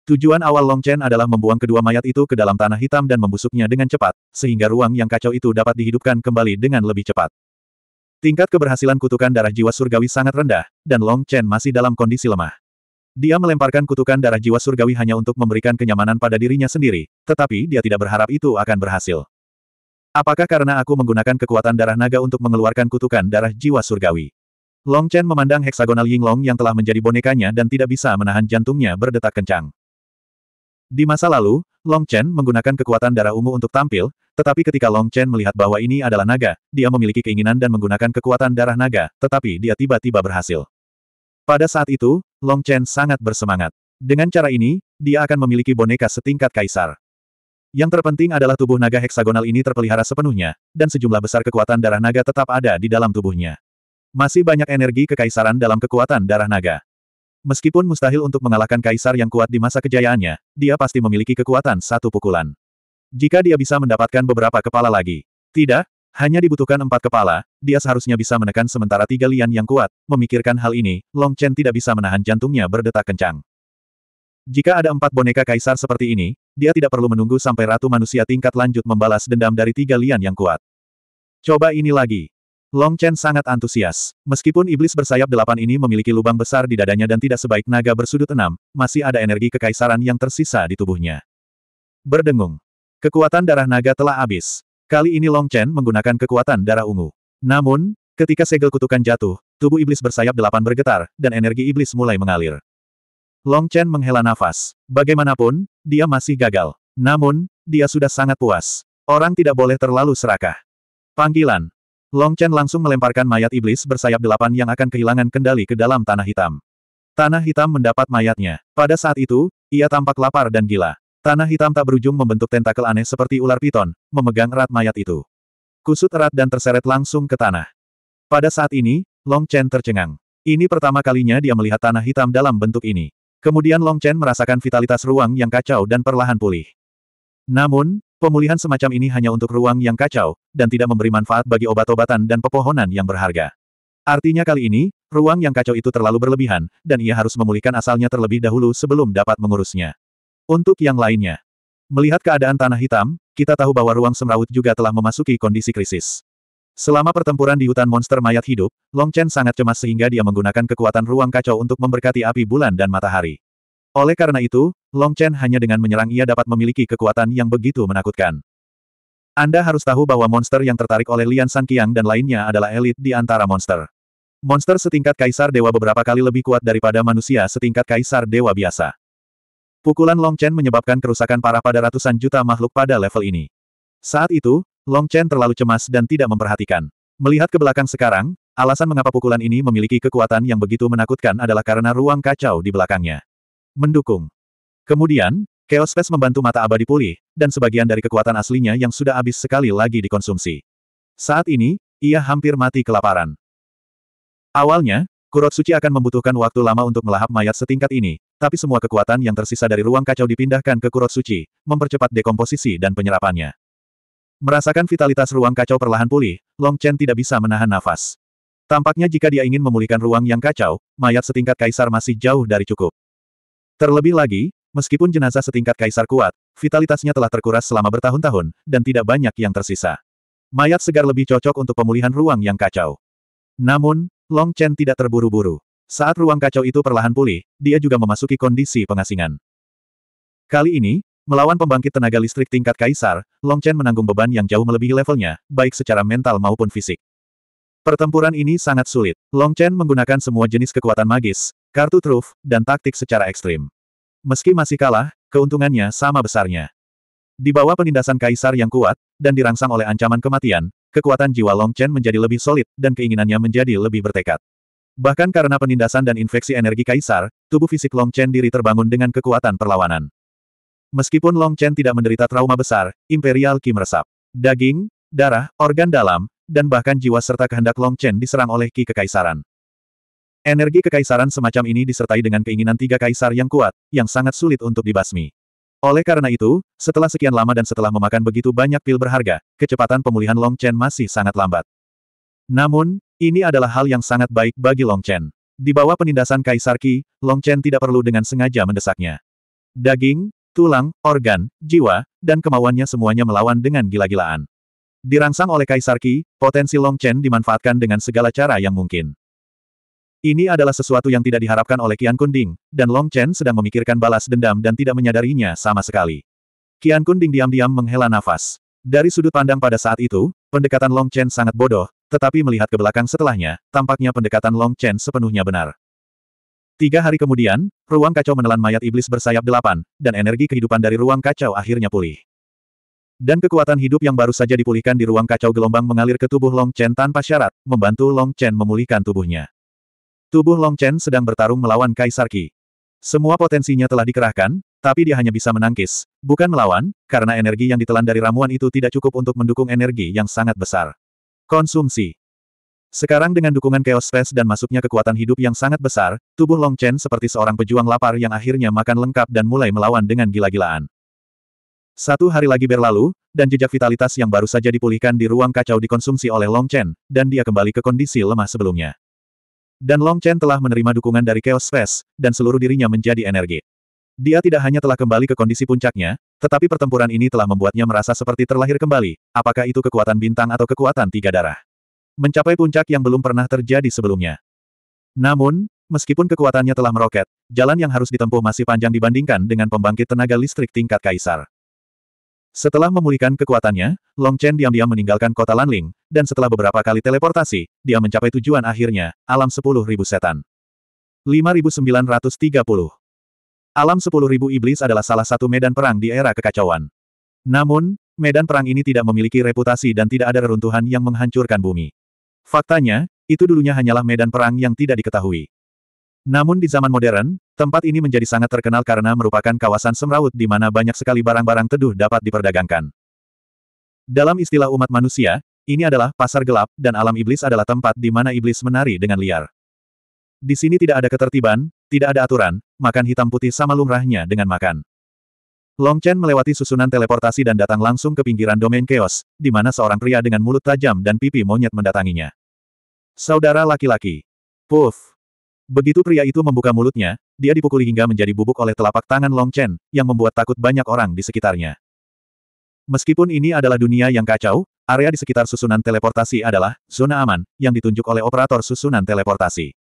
A: Tujuan awal Long Chen adalah membuang kedua mayat itu ke dalam tanah hitam dan membusuknya dengan cepat, sehingga ruang yang kacau itu dapat dihidupkan kembali dengan lebih cepat. Tingkat keberhasilan kutukan darah jiwa surgawi sangat rendah, dan Long Chen masih dalam kondisi lemah. Dia melemparkan kutukan darah jiwa surgawi hanya untuk memberikan kenyamanan pada dirinya sendiri, tetapi dia tidak berharap itu akan berhasil. Apakah karena aku menggunakan kekuatan darah naga untuk mengeluarkan kutukan darah jiwa surgawi? Long Chen memandang heksagonal Long yang telah menjadi bonekanya dan tidak bisa menahan jantungnya berdetak kencang. Di masa lalu, Long Chen menggunakan kekuatan darah ungu untuk tampil, tetapi ketika Long Chen melihat bahwa ini adalah naga, dia memiliki keinginan dan menggunakan kekuatan darah naga, tetapi dia tiba-tiba berhasil. Pada saat itu, Long Chen sangat bersemangat. Dengan cara ini, dia akan memiliki boneka setingkat kaisar. Yang terpenting adalah tubuh naga heksagonal ini terpelihara sepenuhnya, dan sejumlah besar kekuatan darah naga tetap ada di dalam tubuhnya. Masih banyak energi kekaisaran dalam kekuatan darah naga. Meskipun mustahil untuk mengalahkan kaisar yang kuat di masa kejayaannya, dia pasti memiliki kekuatan satu pukulan. Jika dia bisa mendapatkan beberapa kepala lagi. Tidak, hanya dibutuhkan empat kepala, dia seharusnya bisa menekan sementara tiga lian yang kuat. Memikirkan hal ini, Long Chen tidak bisa menahan jantungnya berdetak kencang. Jika ada empat boneka kaisar seperti ini, dia tidak perlu menunggu sampai ratu manusia tingkat lanjut membalas dendam dari tiga lian yang kuat. Coba ini lagi. Long Chen sangat antusias. Meskipun iblis bersayap delapan ini memiliki lubang besar di dadanya dan tidak sebaik naga bersudut enam, masih ada energi kekaisaran yang tersisa di tubuhnya. Berdengung. Kekuatan darah naga telah habis. Kali ini Long Chen menggunakan kekuatan darah ungu. Namun, ketika segel kutukan jatuh, tubuh iblis bersayap delapan bergetar, dan energi iblis mulai mengalir. Long Chen menghela nafas. Bagaimanapun, dia masih gagal. Namun, dia sudah sangat puas. Orang tidak boleh terlalu serakah. Panggilan, Long Chen langsung melemparkan mayat iblis bersayap delapan yang akan kehilangan kendali ke dalam tanah hitam. Tanah hitam mendapat mayatnya. Pada saat itu, ia tampak lapar dan gila. Tanah hitam tak berujung membentuk tentakel aneh seperti ular piton, memegang erat mayat itu. Kusut erat dan terseret langsung ke tanah. Pada saat ini, Long Chen tercengang. Ini pertama kalinya dia melihat tanah hitam dalam bentuk ini. Kemudian Long Chen merasakan vitalitas ruang yang kacau dan perlahan pulih. Namun, Pemulihan semacam ini hanya untuk ruang yang kacau, dan tidak memberi manfaat bagi obat-obatan dan pepohonan yang berharga. Artinya kali ini, ruang yang kacau itu terlalu berlebihan, dan ia harus memulihkan asalnya terlebih dahulu sebelum dapat mengurusnya. Untuk yang lainnya, melihat keadaan tanah hitam, kita tahu bahwa ruang semrawut juga telah memasuki kondisi krisis. Selama pertempuran di hutan monster mayat hidup, Long Chen sangat cemas sehingga dia menggunakan kekuatan ruang kacau untuk memberkati api bulan dan matahari. Oleh karena itu, Long Chen hanya dengan menyerang ia dapat memiliki kekuatan yang begitu menakutkan. Anda harus tahu bahwa monster yang tertarik oleh Lian Qiang dan lainnya adalah elit di antara monster. Monster setingkat kaisar dewa beberapa kali lebih kuat daripada manusia setingkat kaisar dewa biasa. Pukulan Long Chen menyebabkan kerusakan parah pada ratusan juta makhluk pada level ini. Saat itu, Long Chen terlalu cemas dan tidak memperhatikan. Melihat ke belakang sekarang, alasan mengapa pukulan ini memiliki kekuatan yang begitu menakutkan adalah karena ruang kacau di belakangnya. Mendukung. Kemudian, Chaos Fest membantu mata abadi pulih, dan sebagian dari kekuatan aslinya yang sudah habis sekali lagi dikonsumsi. Saat ini, ia hampir mati kelaparan. Awalnya, Kurotsuchi akan membutuhkan waktu lama untuk melahap mayat setingkat ini, tapi semua kekuatan yang tersisa dari ruang kacau dipindahkan ke Kurotsuchi, mempercepat dekomposisi dan penyerapannya. Merasakan vitalitas ruang kacau perlahan pulih, Long Chen tidak bisa menahan nafas. Tampaknya jika dia ingin memulihkan ruang yang kacau, mayat setingkat kaisar masih jauh dari cukup. Terlebih lagi, meskipun jenazah setingkat kaisar kuat, vitalitasnya telah terkuras selama bertahun-tahun, dan tidak banyak yang tersisa. Mayat segar lebih cocok untuk pemulihan ruang yang kacau. Namun, Long Chen tidak terburu-buru. Saat ruang kacau itu perlahan pulih, dia juga memasuki kondisi pengasingan. Kali ini, melawan pembangkit tenaga listrik tingkat kaisar, Long Chen menanggung beban yang jauh melebihi levelnya, baik secara mental maupun fisik. Pertempuran ini sangat sulit. Long Chen menggunakan semua jenis kekuatan magis, kartu truf, dan taktik secara ekstrim. Meski masih kalah, keuntungannya sama besarnya. Di bawah penindasan kaisar yang kuat, dan dirangsang oleh ancaman kematian, kekuatan jiwa Long Chen menjadi lebih solid, dan keinginannya menjadi lebih bertekad. Bahkan karena penindasan dan infeksi energi kaisar, tubuh fisik Long Chen diri terbangun dengan kekuatan perlawanan. Meskipun Long Chen tidak menderita trauma besar, Imperial Qi meresap. Daging, darah, organ dalam, dan bahkan jiwa serta kehendak Long Chen diserang oleh Ki Kekaisaran. Energi kekaisaran semacam ini disertai dengan keinginan tiga kaisar yang kuat, yang sangat sulit untuk dibasmi. Oleh karena itu, setelah sekian lama dan setelah memakan begitu banyak pil berharga, kecepatan pemulihan Long Chen masih sangat lambat. Namun, ini adalah hal yang sangat baik bagi Long Chen. Di bawah penindasan Kaisar Qi, Long Chen tidak perlu dengan sengaja mendesaknya. Daging, tulang, organ, jiwa, dan kemauannya semuanya melawan dengan gila-gilaan. Dirangsang oleh Kaisar Qi, potensi Long Chen dimanfaatkan dengan segala cara yang mungkin. Ini adalah sesuatu yang tidak diharapkan oleh Kian Kunding, dan Long Chen sedang memikirkan balas dendam dan tidak menyadarinya sama sekali. Kian Kunding diam-diam menghela nafas. Dari sudut pandang pada saat itu, pendekatan Long Chen sangat bodoh, tetapi melihat ke belakang setelahnya, tampaknya pendekatan Long Chen sepenuhnya benar. Tiga hari kemudian, ruang kacau menelan mayat iblis bersayap delapan, dan energi kehidupan dari ruang kacau akhirnya pulih. Dan kekuatan hidup yang baru saja dipulihkan di ruang kacau gelombang mengalir ke tubuh Long Chen tanpa syarat, membantu Long Chen memulihkan tubuhnya. Tubuh Long Chen sedang bertarung melawan Kaisar Qi. Semua potensinya telah dikerahkan, tapi dia hanya bisa menangkis, bukan melawan, karena energi yang ditelan dari ramuan itu tidak cukup untuk mendukung energi yang sangat besar. Konsumsi Sekarang dengan dukungan Chaos Space dan masuknya kekuatan hidup yang sangat besar, tubuh Long Chen seperti seorang pejuang lapar yang akhirnya makan lengkap dan mulai melawan dengan gila-gilaan. Satu hari lagi berlalu, dan jejak vitalitas yang baru saja dipulihkan di ruang kacau dikonsumsi oleh Long Chen, dan dia kembali ke kondisi lemah sebelumnya. Dan Long Chen telah menerima dukungan dari Chaos Space, dan seluruh dirinya menjadi energi. Dia tidak hanya telah kembali ke kondisi puncaknya, tetapi pertempuran ini telah membuatnya merasa seperti terlahir kembali, apakah itu kekuatan bintang atau kekuatan tiga darah. Mencapai puncak yang belum pernah terjadi sebelumnya. Namun, meskipun kekuatannya telah meroket, jalan yang harus ditempuh masih panjang dibandingkan dengan pembangkit tenaga listrik tingkat kaisar. Setelah memulihkan kekuatannya, Long Chen diam-diam meninggalkan kota Lanling, dan setelah beberapa kali teleportasi, dia mencapai tujuan akhirnya, alam 10.000 setan. 5930 Alam 10.000 iblis adalah salah satu medan perang di era kekacauan. Namun, medan perang ini tidak memiliki reputasi dan tidak ada reruntuhan yang menghancurkan bumi. Faktanya, itu dulunya hanyalah medan perang yang tidak diketahui. Namun di zaman modern, tempat ini menjadi sangat terkenal karena merupakan kawasan semrawut di mana banyak sekali barang-barang teduh dapat diperdagangkan. Dalam istilah umat manusia, ini adalah pasar gelap, dan alam iblis adalah tempat di mana iblis menari dengan liar. Di sini tidak ada ketertiban, tidak ada aturan, makan hitam putih sama lumrahnya dengan makan. Long Chen melewati susunan teleportasi dan datang langsung ke pinggiran domain chaos, di mana seorang pria dengan mulut tajam dan pipi monyet mendatanginya. Saudara laki-laki. Puff. Begitu pria itu membuka mulutnya, dia dipukuli hingga menjadi bubuk oleh telapak tangan Long Chen, yang membuat takut banyak orang di sekitarnya. Meskipun ini adalah dunia yang kacau, Area di sekitar susunan teleportasi adalah zona aman yang ditunjuk oleh operator susunan teleportasi.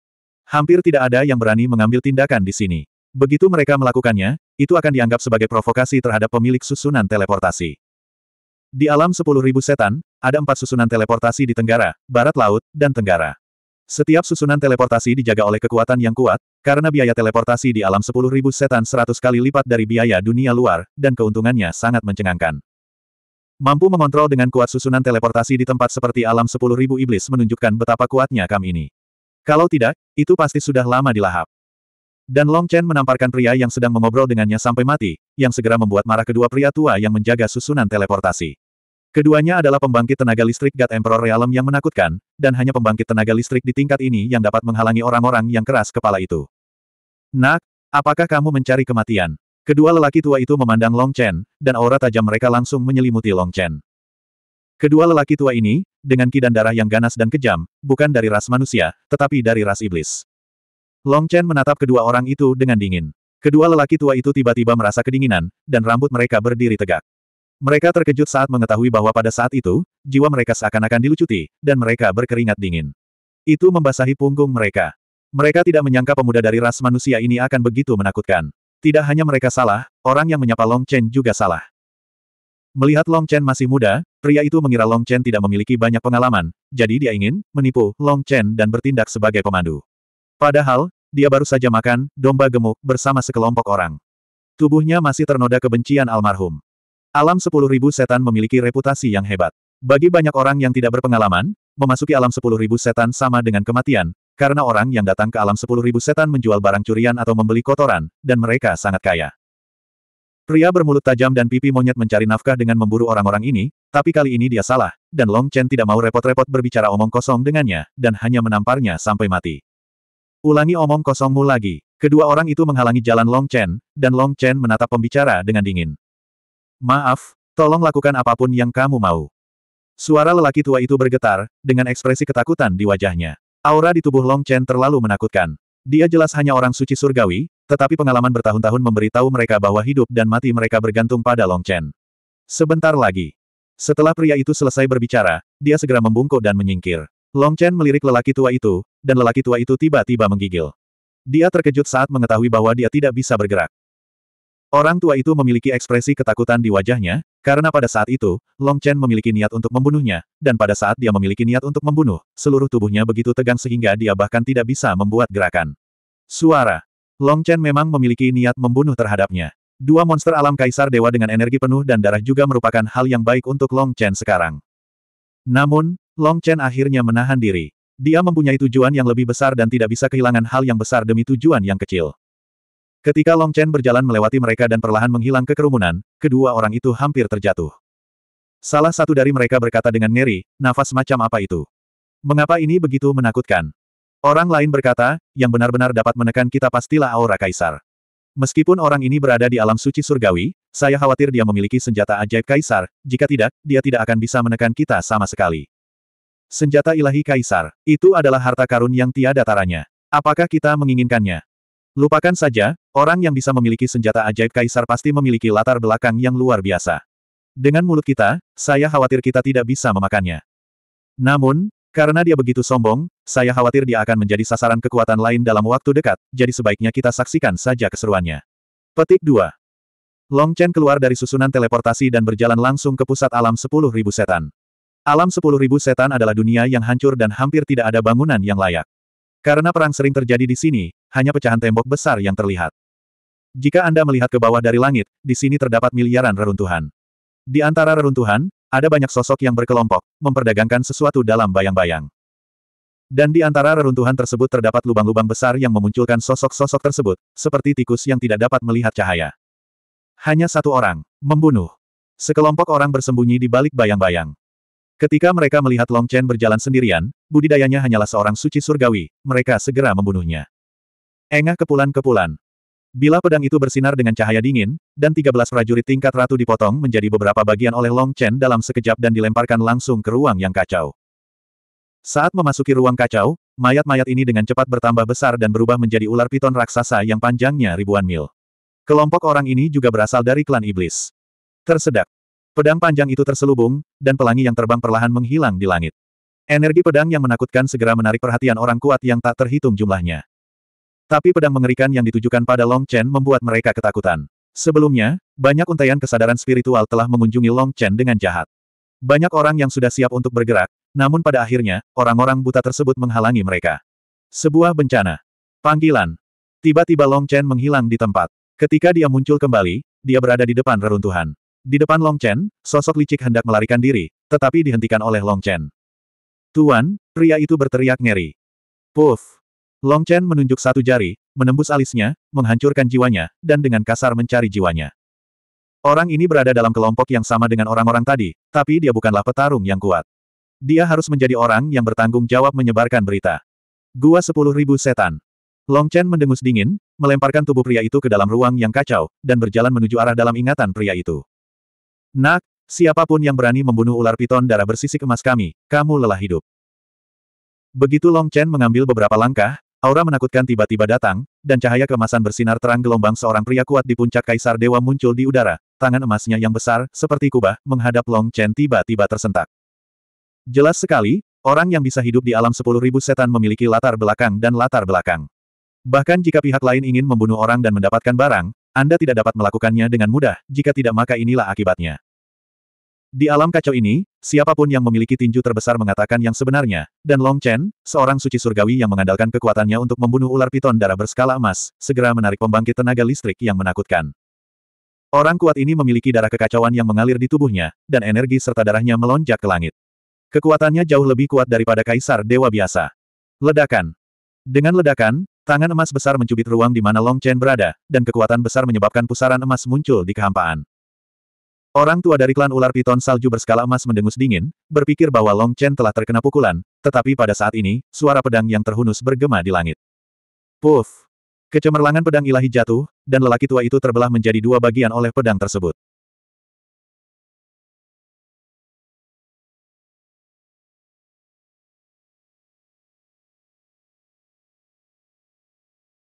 A: Hampir tidak ada yang berani mengambil tindakan di sini. Begitu mereka melakukannya, itu akan dianggap sebagai provokasi terhadap pemilik susunan teleportasi. Di alam 10.000 setan, ada empat susunan teleportasi di Tenggara, Barat Laut, dan Tenggara. Setiap susunan teleportasi dijaga oleh kekuatan yang kuat, karena biaya teleportasi di alam 10.000 setan 100 kali lipat dari biaya dunia luar, dan keuntungannya sangat mencengangkan. Mampu mengontrol dengan kuat susunan teleportasi di tempat seperti alam sepuluh ribu iblis menunjukkan betapa kuatnya kami ini. Kalau tidak, itu pasti sudah lama dilahap. Dan Long Chen menamparkan pria yang sedang mengobrol dengannya sampai mati, yang segera membuat marah kedua pria tua yang menjaga susunan teleportasi. Keduanya adalah pembangkit tenaga listrik God Emperor Realm yang menakutkan, dan hanya pembangkit tenaga listrik di tingkat ini yang dapat menghalangi orang-orang yang keras kepala itu. Nak, apakah kamu mencari kematian? Kedua lelaki tua itu memandang Long Chen, dan aura tajam mereka langsung menyelimuti Long Chen. Kedua lelaki tua ini, dengan kidan darah yang ganas dan kejam, bukan dari ras manusia, tetapi dari ras iblis. Long Chen menatap kedua orang itu dengan dingin. Kedua lelaki tua itu tiba-tiba merasa kedinginan, dan rambut mereka berdiri tegak. Mereka terkejut saat mengetahui bahwa pada saat itu, jiwa mereka seakan-akan dilucuti, dan mereka berkeringat dingin. Itu membasahi punggung mereka. Mereka tidak menyangka pemuda dari ras manusia ini akan begitu menakutkan. Tidak hanya mereka salah, orang yang menyapa Long Chen juga salah. Melihat Long Chen masih muda, pria itu mengira Long Chen tidak memiliki banyak pengalaman, jadi dia ingin menipu Long Chen dan bertindak sebagai pemandu. Padahal, dia baru saja makan domba gemuk bersama sekelompok orang. Tubuhnya masih ternoda kebencian almarhum. Alam sepuluh ribu setan memiliki reputasi yang hebat. Bagi banyak orang yang tidak berpengalaman, Memasuki alam 10.000 setan sama dengan kematian, karena orang yang datang ke alam 10.000 setan menjual barang curian atau membeli kotoran, dan mereka sangat kaya. Pria bermulut tajam dan pipi monyet mencari nafkah dengan memburu orang-orang ini, tapi kali ini dia salah, dan Long Chen tidak mau repot-repot berbicara omong kosong dengannya, dan hanya menamparnya sampai mati. Ulangi omong kosongmu lagi. Kedua orang itu menghalangi jalan Long Chen, dan Long Chen menatap pembicara dengan dingin. Maaf, tolong lakukan apapun yang kamu mau. Suara lelaki tua itu bergetar, dengan ekspresi ketakutan di wajahnya. Aura di tubuh Long Chen terlalu menakutkan. Dia jelas hanya orang suci surgawi, tetapi pengalaman bertahun-tahun memberitahu mereka bahwa hidup dan mati mereka bergantung pada Long Chen. Sebentar lagi. Setelah pria itu selesai berbicara, dia segera membungkuk dan menyingkir. Long Chen melirik lelaki tua itu, dan lelaki tua itu tiba-tiba menggigil. Dia terkejut saat mengetahui bahwa dia tidak bisa bergerak. Orang tua itu memiliki ekspresi ketakutan di wajahnya, karena pada saat itu, Long Chen memiliki niat untuk membunuhnya, dan pada saat dia memiliki niat untuk membunuh, seluruh tubuhnya begitu tegang sehingga dia bahkan tidak bisa membuat gerakan. Suara. Long Chen memang memiliki niat membunuh terhadapnya. Dua monster alam kaisar dewa dengan energi penuh dan darah juga merupakan hal yang baik untuk Long Chen sekarang. Namun, Long Chen akhirnya menahan diri. Dia mempunyai tujuan yang lebih besar dan tidak bisa kehilangan hal yang besar demi tujuan yang kecil. Ketika Long Chen berjalan melewati mereka dan perlahan menghilang ke kerumunan, kedua orang itu hampir terjatuh. Salah satu dari mereka berkata dengan ngeri, nafas macam apa itu? Mengapa ini begitu menakutkan? Orang lain berkata, yang benar-benar dapat menekan kita pastilah aura kaisar. Meskipun orang ini berada di alam suci surgawi, saya khawatir dia memiliki senjata ajaib kaisar, jika tidak, dia tidak akan bisa menekan kita sama sekali. Senjata ilahi kaisar, itu adalah harta karun yang tiada taranya. Apakah kita menginginkannya? Lupakan saja, orang yang bisa memiliki senjata ajaib kaisar pasti memiliki latar belakang yang luar biasa. Dengan mulut kita, saya khawatir kita tidak bisa memakannya. Namun, karena dia begitu sombong, saya khawatir dia akan menjadi sasaran kekuatan lain dalam waktu dekat, jadi sebaiknya kita saksikan saja keseruannya. Petik 2. Long Chen keluar dari susunan teleportasi dan berjalan langsung ke pusat alam 10.000 setan. Alam 10.000 setan adalah dunia yang hancur dan hampir tidak ada bangunan yang layak. Karena perang sering terjadi di sini, hanya pecahan tembok besar yang terlihat. Jika Anda melihat ke bawah dari langit, di sini terdapat miliaran reruntuhan. Di antara reruntuhan, ada banyak sosok yang berkelompok, memperdagangkan sesuatu dalam bayang-bayang. Dan di antara reruntuhan tersebut terdapat lubang-lubang besar yang memunculkan sosok-sosok tersebut, seperti tikus yang tidak dapat melihat cahaya. Hanya satu orang, membunuh. Sekelompok orang bersembunyi di balik bayang-bayang. Ketika mereka melihat Long Chen berjalan sendirian, budidayanya hanyalah seorang suci surgawi, mereka segera membunuhnya. Engah kepulan-kepulan. Bila pedang itu bersinar dengan cahaya dingin, dan 13 prajurit tingkat ratu dipotong menjadi beberapa bagian oleh Long Chen dalam sekejap dan dilemparkan langsung ke ruang yang kacau. Saat memasuki ruang kacau, mayat-mayat ini dengan cepat bertambah besar dan berubah menjadi ular piton raksasa yang panjangnya ribuan mil. Kelompok orang ini juga berasal dari klan iblis. Tersedak. Pedang panjang itu terselubung, dan pelangi yang terbang perlahan menghilang di langit. Energi pedang yang menakutkan segera menarik perhatian orang kuat yang tak terhitung jumlahnya. Tapi pedang mengerikan yang ditujukan pada Long Chen membuat mereka ketakutan. Sebelumnya, banyak untaian kesadaran spiritual telah mengunjungi Long Chen dengan jahat. Banyak orang yang sudah siap untuk bergerak, namun pada akhirnya, orang-orang buta tersebut menghalangi mereka. Sebuah bencana. Panggilan. Tiba-tiba Long Chen menghilang di tempat. Ketika dia muncul kembali, dia berada di depan reruntuhan. Di depan Long Chen, sosok licik hendak melarikan diri, tetapi dihentikan oleh Long Chen. Tuan, pria itu berteriak ngeri. Puff! Long Chen menunjuk satu jari, menembus alisnya, menghancurkan jiwanya, dan dengan kasar mencari jiwanya. Orang ini berada dalam kelompok yang sama dengan orang-orang tadi, tapi dia bukanlah petarung yang kuat. Dia harus menjadi orang yang bertanggung jawab menyebarkan berita. Gua sepuluh ribu setan. Long Chen mendengus dingin, melemparkan tubuh pria itu ke dalam ruang yang kacau, dan berjalan menuju arah dalam ingatan pria itu. Nak, siapapun yang berani membunuh ular piton darah bersisik emas kami, kamu lelah hidup. Begitu Long Chen mengambil beberapa langkah, aura menakutkan tiba-tiba datang, dan cahaya kemasan bersinar terang gelombang seorang pria kuat di puncak Kaisar Dewa muncul di udara, tangan emasnya yang besar, seperti kubah, menghadap Long Chen tiba-tiba tersentak. Jelas sekali, orang yang bisa hidup di alam sepuluh ribu setan memiliki latar belakang dan latar belakang. Bahkan jika pihak lain ingin membunuh orang dan mendapatkan barang, anda tidak dapat melakukannya dengan mudah, jika tidak maka inilah akibatnya. Di alam kacau ini, siapapun yang memiliki tinju terbesar mengatakan yang sebenarnya, dan Long Chen, seorang suci surgawi yang mengandalkan kekuatannya untuk membunuh ular piton darah berskala emas, segera menarik pembangkit tenaga listrik yang menakutkan. Orang kuat ini memiliki darah kekacauan yang mengalir di tubuhnya, dan energi serta darahnya melonjak ke langit. Kekuatannya jauh lebih kuat daripada kaisar dewa biasa. Ledakan. Dengan ledakan, Tangan emas besar mencubit ruang di mana Long Chen berada, dan kekuatan besar menyebabkan pusaran emas muncul di kehampaan. Orang tua dari klan ular piton salju berskala emas mendengus dingin, berpikir bahwa Long Chen telah terkena pukulan, tetapi pada saat ini, suara pedang yang terhunus bergema di langit. Puff! Kecemerlangan pedang ilahi jatuh, dan lelaki tua itu terbelah menjadi dua bagian oleh pedang tersebut.